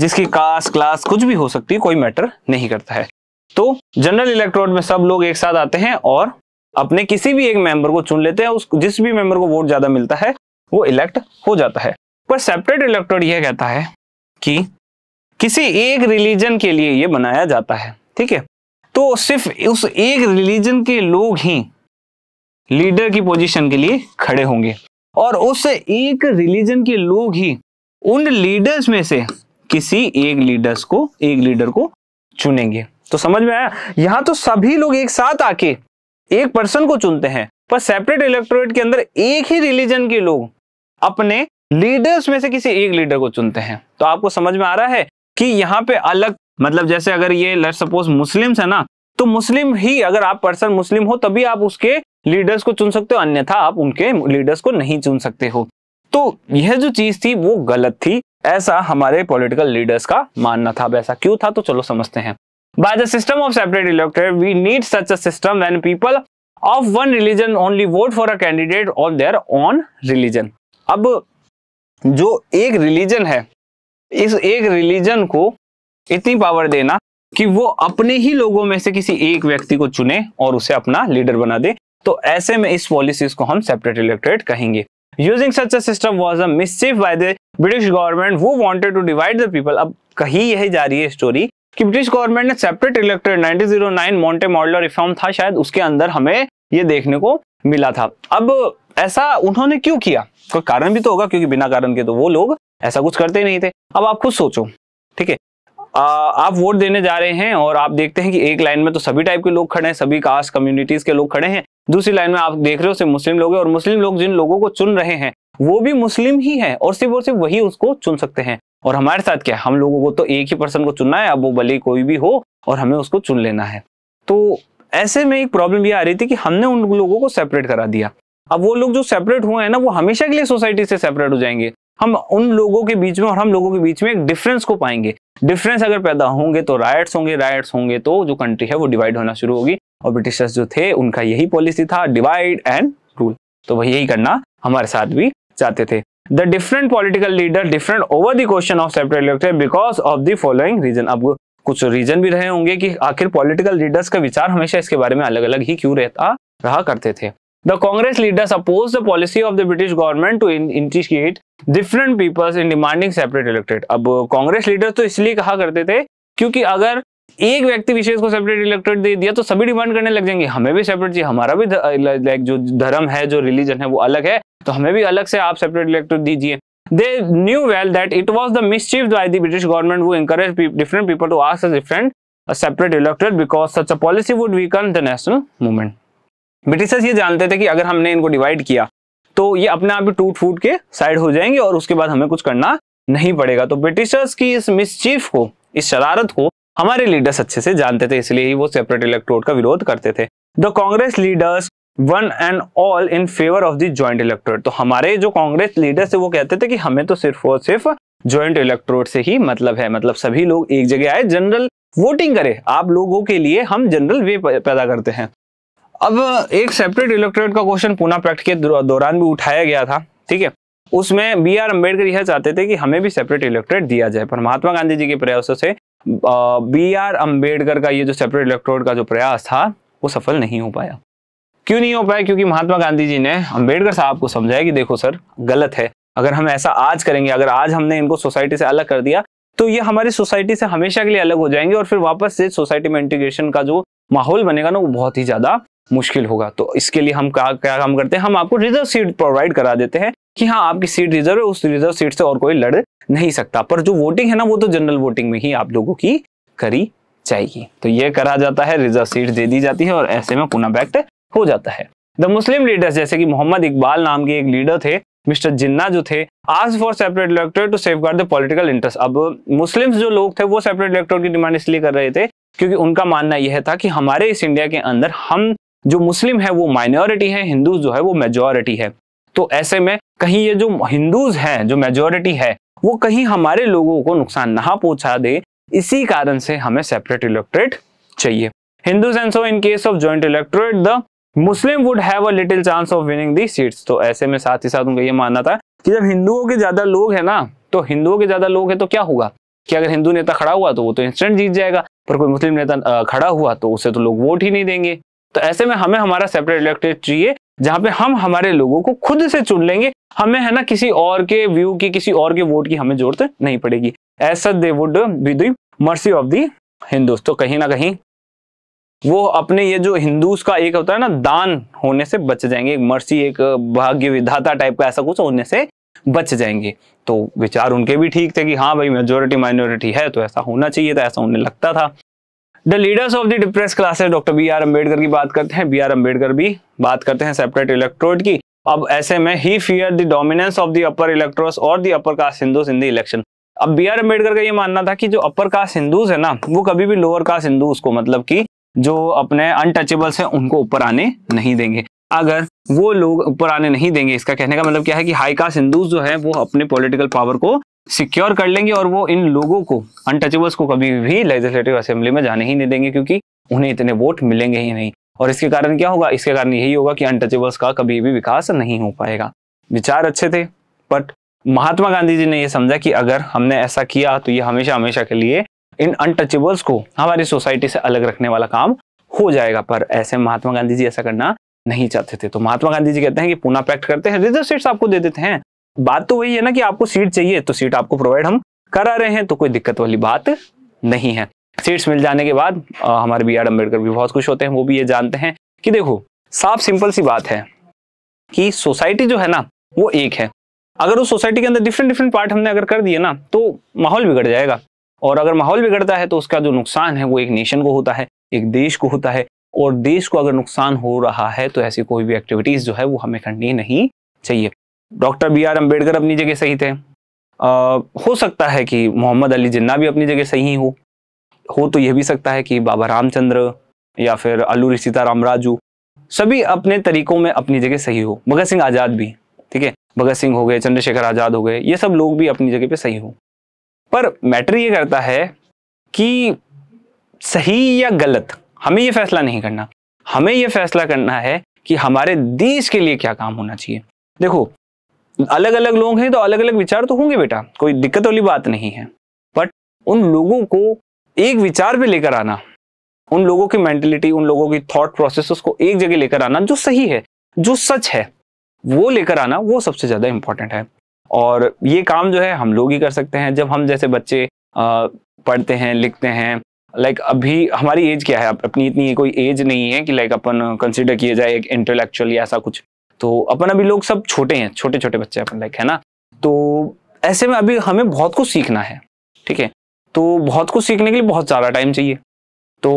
जिसकी कास्ट क्लास कुछ भी हो सकती है कोई मैटर नहीं करता है तो जनरल इलेक्ट्रोड में सब लोग एक साथ आते हैं और अपने किसी भी एक मेंबर को चुन लेते हैं उस जिस भी मेंबर को वोट ज्यादा मिलता है वो इलेक्ट हो जाता है पर सेपरेट इलेक्ट्रोड यह कहता है कि किसी एक रिलीजन के लिए ये बनाया जाता है ठीक है तो सिर्फ उस एक रिलीजन के लोग ही लीडर की पोजीशन के लिए खड़े होंगे और उस एक रिलीजन के लोग ही उन लीडर्स में से किसी एक लीडर्स को एक लीडर को चुनेंगे तो समझ में आया यहां तो सभी लोग एक साथ आके एक पर्सन को चुनते हैं पर सेपरेट इलेक्टोरेट के अंदर एक ही रिलीजन के लोग अपने लीडर्स में से किसी एक लीडर को चुनते हैं तो आपको समझ में आ रहा है कि यहाँ पे अलग मतलब जैसे अगर ये लेट सपोज मुस्लिम्स है ना तो मुस्लिम ही अगर आप पर्सन मुस्लिम हो तभी आप उसके लीडर्स को चुन सकते हो अन्यथा आप उनके लीडर्स को नहीं चुन सकते हो तो यह जो चीज थी वो गलत थी ऐसा हमारे पॉलिटिकल लीडर्स का मानना था वैसा क्यों था तो चलो समझते हैं by the system of separate electorate we need such a system when people of one religion only vote for a candidate on their own religion अब जो एक रिलीजन है इस एक रिलीजन को इतनी पावर देना कि वो अपने ही लोगों में से किसी एक व्यक्ति को चुने और उसे अपना लीडर बना दे तो ऐसे में इस पॉलिसीज को हम सेपरेट इलेक्ट्रेट कहेंगे using such a system was a mischief by the British government वो wanted to divide the people अब कही यही जा रही है स्टोरी कि ब्रिटिश गवर्नमेंट ने separate zero 1909 Minto Morley reform था शायद उसके अंदर हमें ये देखने को मिला था अब ऐसा उन्होंने क्यों किया कोई कारण भी तो होगा क्योंकि बिना कारण के तो वो लोग ऐसा कुछ करते ही नहीं थे अब आप खुद सोचो ठीक है आप वोट देने जा रहे हैं और आप देखते हैं कि एक लाइन में तो सभी टाइप के लोग खड़े हैं सभी कास्ट कम्युनिटीज के लोग खड़े हैं दूसरी लाइन में आप देख रहे हो सिर्फ मुस्लिम लोग हैं और मुस्लिम लोग जिन लोगों को चुन रहे हैं वो भी मुस्लिम ही है और सिर्फ और सिर्फ वही उसको चुन सकते हैं और हमारे साथ क्या हम लोगों को तो एक ही पर्सन को चुनना है अब वो भले कोई भी हो और हमें उसको चुन लेना है तो ऐसे में एक प्रॉब्लम ये आ रही थी कि हमने उन लोगों को सेपरेट करा दिया अब वो लोग जो सेपरेट हुए हैं ना वो हमेशा के लिए सोसाइटी से सेपरेट हो जाएंगे हम उन लोगों के बीच में और हम लोगों के बीच में एक डिफरेंस को पाएंगे डिफरेंस अगर पैदा होंगे तो राइट्स होंगे राइट्स होंगे तो जो कंट्री है वो डिवाइड होना शुरू होगी और ब्रिटिशर्स जो थे उनका यही पॉलिसी था डिवाइड एंड रूल तो वही यही करना हमारे साथ भी चाहते थे the different political leader different over the question of separate electorates because of the following reason अब कुछ रीजन भी रहे होंगे कि आखिर पॉलिटिकल लीडर्स का विचार हमेशा इसके बारे में अलग अलग ही क्यों रहता रहा करते थे the Congress leaders opposed the policy of the British government to instigate different peoples in demanding separate electorates अब कांग्रेस लीडर तो इसलिए कहा करते थे क्योंकि अगर एक व्यक्ति विशेष को सेपरेट इलेक्टेड दे दिया तो सभी डिमांड करने लग जाएंगे हमें भी सेपरेट चाहिए हमारा भी लाइक जो धर्म है जो रिलीजन है वो अलग है तो हमें भी अलग से आप सेपरेट इलेक्टेड दीजिए they knew well that it was the mischief by the British government वो encourage different people to ask different separate electorate because such a policy would we weaken the national movement Britishers ये जानते थे कि अगर हमने इनको divide किया तो ये अपने आप ही टूट फूट के साइड हो जाएंगे और उसके बाद हमें कुछ करना नहीं पड़ेगा तो ब्रिटिशर्स की इस मिसचीफ को इस शरारत को हमारे लीडर्स अच्छे से जानते थे इसलिए ही वो सेपरेट इलेक्ट्रोड का विरोध करते थे the Congress leaders one and all in favour of the joint electorate तो हमारे जो कांग्रेस लीडर्स थे वो कहते थे कि हमें तो सिर्फ और सिर्फ ज्वाइंट इलेक्ट्रोड से ही मतलब है मतलब सभी लोग एक जगह आए जनरल वोटिंग करे आप लोगों के लिए हम जनरल वे पैदा करते हैं अब एक सेपरेट इलेक्ट्रेट का क्वेश्चन पूना पैक्ट के दौरान भी उठाया गया था ठीक है उसमें बी आर अम्बेडकर यह चाहते थे कि हमें भी सेपरेट इलेक्ट्रेट दिया जाए पर महात्मा गांधी जी के प्रयासों से बी आर अम्बेडकर का ये जो सेपरेट इलेक्ट्रोड का जो प्रयास था वो सफल नहीं हो पाया क्यों नहीं हो पाया क्योंकि महात्मा गांधी जी ने अम्बेडकर साहब को समझाया कि देखो सर गलत है अगर हम ऐसा आज करेंगे अगर आज हमने इनको सोसाइटी से अलग कर दिया तो ये हमारी सोसाइटी से हमेशा के लिए अलग हो जाएंगे और फिर वापस से सोसाइटी में इंटीग्रेशन का जो माहौल बनेगा ना वो बहुत ही ज्यादा मुश्किल होगा तो इसके लिए हम क्या क्या काम करते हैं हम आपको रिजर्व सीट प्रोवाइड करा देते हैं कि हाँ आपकी सीट रिजर्व है उस रिजर्व सीट से और कोई लड़ नहीं सकता पर जो वोटिंग है ना वो तो जनरल वोटिंग में ही आप लोगों की करी जाएगी तो ये करा जाता है रिजर्व सीट दे दी जाती है और ऐसे में पुनः बैक्ट हो जाता है द मुस्लिम लीडर्स जैसे कि मोहम्मद इकबाल नाम के एक लीडर थे मिस्टर जिन्ना जो थे आज for separate electorate to safeguard the political interest अब मुस्लिम जो लोग थे वो सेपरेट इलेक्टोरेट की डिमांड इसलिए कर रहे थे क्योंकि उनका मानना यह था कि हमारे इस इंडिया के अंदर हम जो मुस्लिम है वो माइनॉरिटी है हिंदू जो है वो मेजोरिटी है तो ऐसे में कहीं ये जो हिंदूज हैं जो मेजोरिटी है वो कहीं हमारे लोगों को नुकसान ना पहुंचा दे इसी कारण से हमें सेपरेट इलेक्ट्रेट चाहिए Hindus and so in case of joint electorate the Muslim would have a little chance of winning the seats तो ऐसे में साथ ही साथ उनका ये मानना था कि जब हिंदुओं के ज्यादा लोग हैं ना तो हिंदुओं के ज्यादा लोग हैं तो क्या होगा कि अगर हिंदू नेता खड़ा हुआ तो वो तो इंस्टेंट जीत जाएगा पर कोई मुस्लिम नेता खड़ा हुआ तो उसे तो लोग वोट ही नहीं देंगे तो ऐसे में हमें हमारा सेपरेट इलेक्ट्रेट चाहिए जहां पे हम हमारे लोगों को खुद से चुन लेंगे हमें है ना किसी और के व्यू की किसी और के वोट की हमें जरूरत नहीं पड़ेगी ऐसा they would be the mercy of the Hindus तो कहीं ना कहीं वो अपने ये जो हिंदूज का एक होता है ना दान होने से बच जाएंगे एक मर्सी एक भाग्य विधाता टाइप का ऐसा कुछ होने से बच जाएंगे तो विचार उनके भी ठीक थे कि हाँ भाई मेजोरिटी माइनॉरिटी है तो ऐसा होना चाहिए था ऐसा उन्हें लगता था the leaders of the depressed classes doctor B R Ambedkar की बात करते हैं बी आर अम्बेडकर भी बात करते हैं सेपरेट इलेक्ट्रोड की अब ऐसे में ही fear the dominance of the upper electorates और the upper caste Hindus in the election अब बी आर अम्बेडकर का ये मानना था कि जो अपर कास्ट हिंदूज है ना वो कभी भी लोअर कास्ट हिंदूज को मतलब कि जो अपने अनटचेबल्स हैं उनको ऊपर आने नहीं देंगे अगर वो लोग ऊपर आने नहीं देंगे इसका कहने का मतलब क्या है कि हाई कास्ट हिंदूज जो है वो अपने पॉलिटिकल पावर को सिक्योर कर लेंगे और वो इन लोगों को अनटचेबल्स को कभी भी लेजिस्लेटिव असेंबली में जाने ही नहीं देंगे क्योंकि उन्हें इतने वोट मिलेंगे ही नहीं और इसके कारण क्या होगा इसके कारण यही होगा कि अनटचेबल्स का कभी भी विकास नहीं हो पाएगा विचार अच्छे थे बट महात्मा गांधी जी ने यह समझा कि अगर हमने ऐसा किया तो ये हमेशा हमेशा के लिए इन अनटचेबल्स को हमारी सोसाइटी से अलग रखने वाला काम हो जाएगा पर ऐसे महात्मा गांधी जी ऐसा करना नहीं चाहते थे तो महात्मा गांधी जी कहते हैं कि पूना पैक्ट करते हैं रिजर्व सीट्स आपको दे देते हैं बात तो वही है ना कि आपको सीट चाहिए तो सीट आपको प्रोवाइड हम करा रहे हैं तो कोई दिक्कत वाली बात नहीं है सीट्स मिल जाने के बाद आ, हमारे बी आर अम्बेडकर भी बहुत खुश होते हैं वो भी ये जानते हैं कि देखो साफ सिंपल सी बात है कि सोसाइटी जो है ना वो एक है अगर उस सोसाइटी के अंदर डिफरेंट डिफरेंट पार्ट हमने अगर कर दिए ना तो माहौल बिगड़ जाएगा और अगर माहौल बिगड़ता है तो उसका जो नुकसान है वो एक नेशन को होता है एक देश को होता है और देश को अगर नुकसान हो रहा है तो ऐसी कोई भी एक्टिविटीज़ जो है वो हमें करनी नहीं चाहिए डॉक्टर बी आर अम्बेडकर अपनी जगह सही थे आ, हो सकता है कि मोहम्मद अली जिन्ना भी अपनी जगह सही हो हो तो यह भी सकता है कि बाबा रामचंद्र या फिर अल्लू सीताराम राजू सभी अपने तरीकों में अपनी जगह सही हो भगत सिंह आज़ाद भी ठीक है भगत सिंह हो गए चंद्रशेखर आज़ाद हो गए ये सब लोग भी अपनी जगह पे सही हो पर मैटर ये करता है कि सही या गलत हमें ये फैसला नहीं करना हमें यह फैसला करना है कि हमारे देश के लिए क्या काम होना चाहिए देखो अलग अलग लोग हैं तो अलग अलग विचार तो होंगे बेटा कोई दिक्कत वाली बात नहीं है बट उन लोगों को एक विचार पे लेकर आना उन लोगों की मेंटेलिटी उन लोगों की थॉट प्रोसेस को एक जगह लेकर आना जो सही है जो सच है वो लेकर आना वो सबसे ज़्यादा इंपॉर्टेंट है और ये काम जो है हम लोग ही कर सकते हैं जब हम जैसे बच्चे पढ़ते हैं लिखते हैं लाइक like अभी हमारी एज क्या है अपनी इतनी कोई एज नहीं है कि लाइक अपन कंसिडर किए जाए एक इंटेलेक्चुअल या ऐसा कुछ तो अपन अभी लोग सब छोटे हैं छोटे छोटे बच्चे अपन लाइक है ना तो ऐसे में अभी हमें बहुत कुछ सीखना है ठीक है तो बहुत कुछ सीखने के लिए बहुत ज़्यादा टाइम चाहिए तो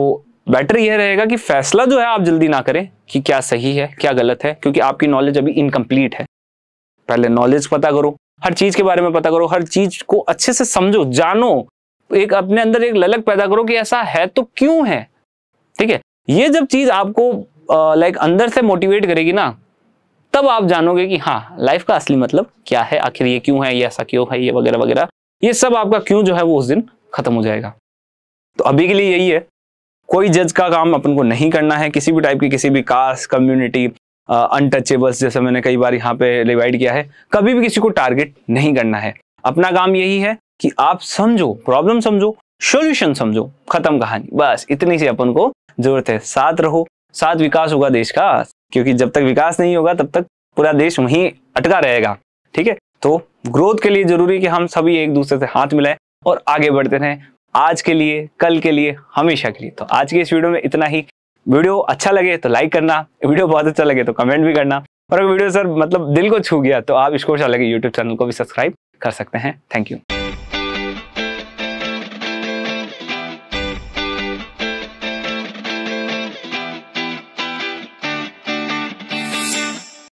बेटर यह रहेगा कि फैसला जो है आप जल्दी ना करें कि क्या सही है क्या गलत है क्योंकि आपकी नॉलेज अभी इनकम्प्लीट है पहले नॉलेज पता करो हर चीज़ के बारे में पता करो हर चीज़ को अच्छे से समझो जानो एक अपने अंदर एक ललक पैदा करो कि ऐसा है तो क्यों है ठीक है ये जब चीज़ आपको लाइक अंदर से मोटिवेट करेगी ना तब आप जानोगे कि हाँ लाइफ का असली मतलब क्या है आखिर ये क्यों है ये ऐसा क्यों है ये वगैरह वगैरह ये सब आपका क्यों जो है वो उस दिन खत्म हो जाएगा तो अभी के लिए यही है कोई जज का काम अपन को नहीं करना है किसी भी टाइप की किसी भी कास्ट कम्युनिटी अनटचेबल्स जैसे मैंने कई बार यहाँ पे डिवाइड किया है कभी भी किसी को टारगेट नहीं करना है अपना काम यही है कि आप समझो प्रॉब्लम समझो सॉल्यूशन समझो खत्म कहानी बस इतनी सी अपन को जरूरत है साथ रहो साथ विकास होगा देश का क्योंकि जब तक विकास नहीं होगा तब तक पूरा देश वहीं अटका रहेगा ठीक है तो ग्रोथ के लिए जरूरी कि हम सभी एक दूसरे से हाथ मिलाएं और आगे बढ़ते रहें आज के लिए कल के लिए हमेशा के लिए तो आज के इस वीडियो में इतना ही वीडियो अच्छा लगे तो लाइक करना वीडियो बहुत अच्छा लगे तो कमेंट भी करना और अगर वीडियो सर मतलब दिल को छू गया तो आप इसको अच्छा लगे यूट्यूब चैनल को भी सब्सक्राइब कर सकते हैं थैंक यू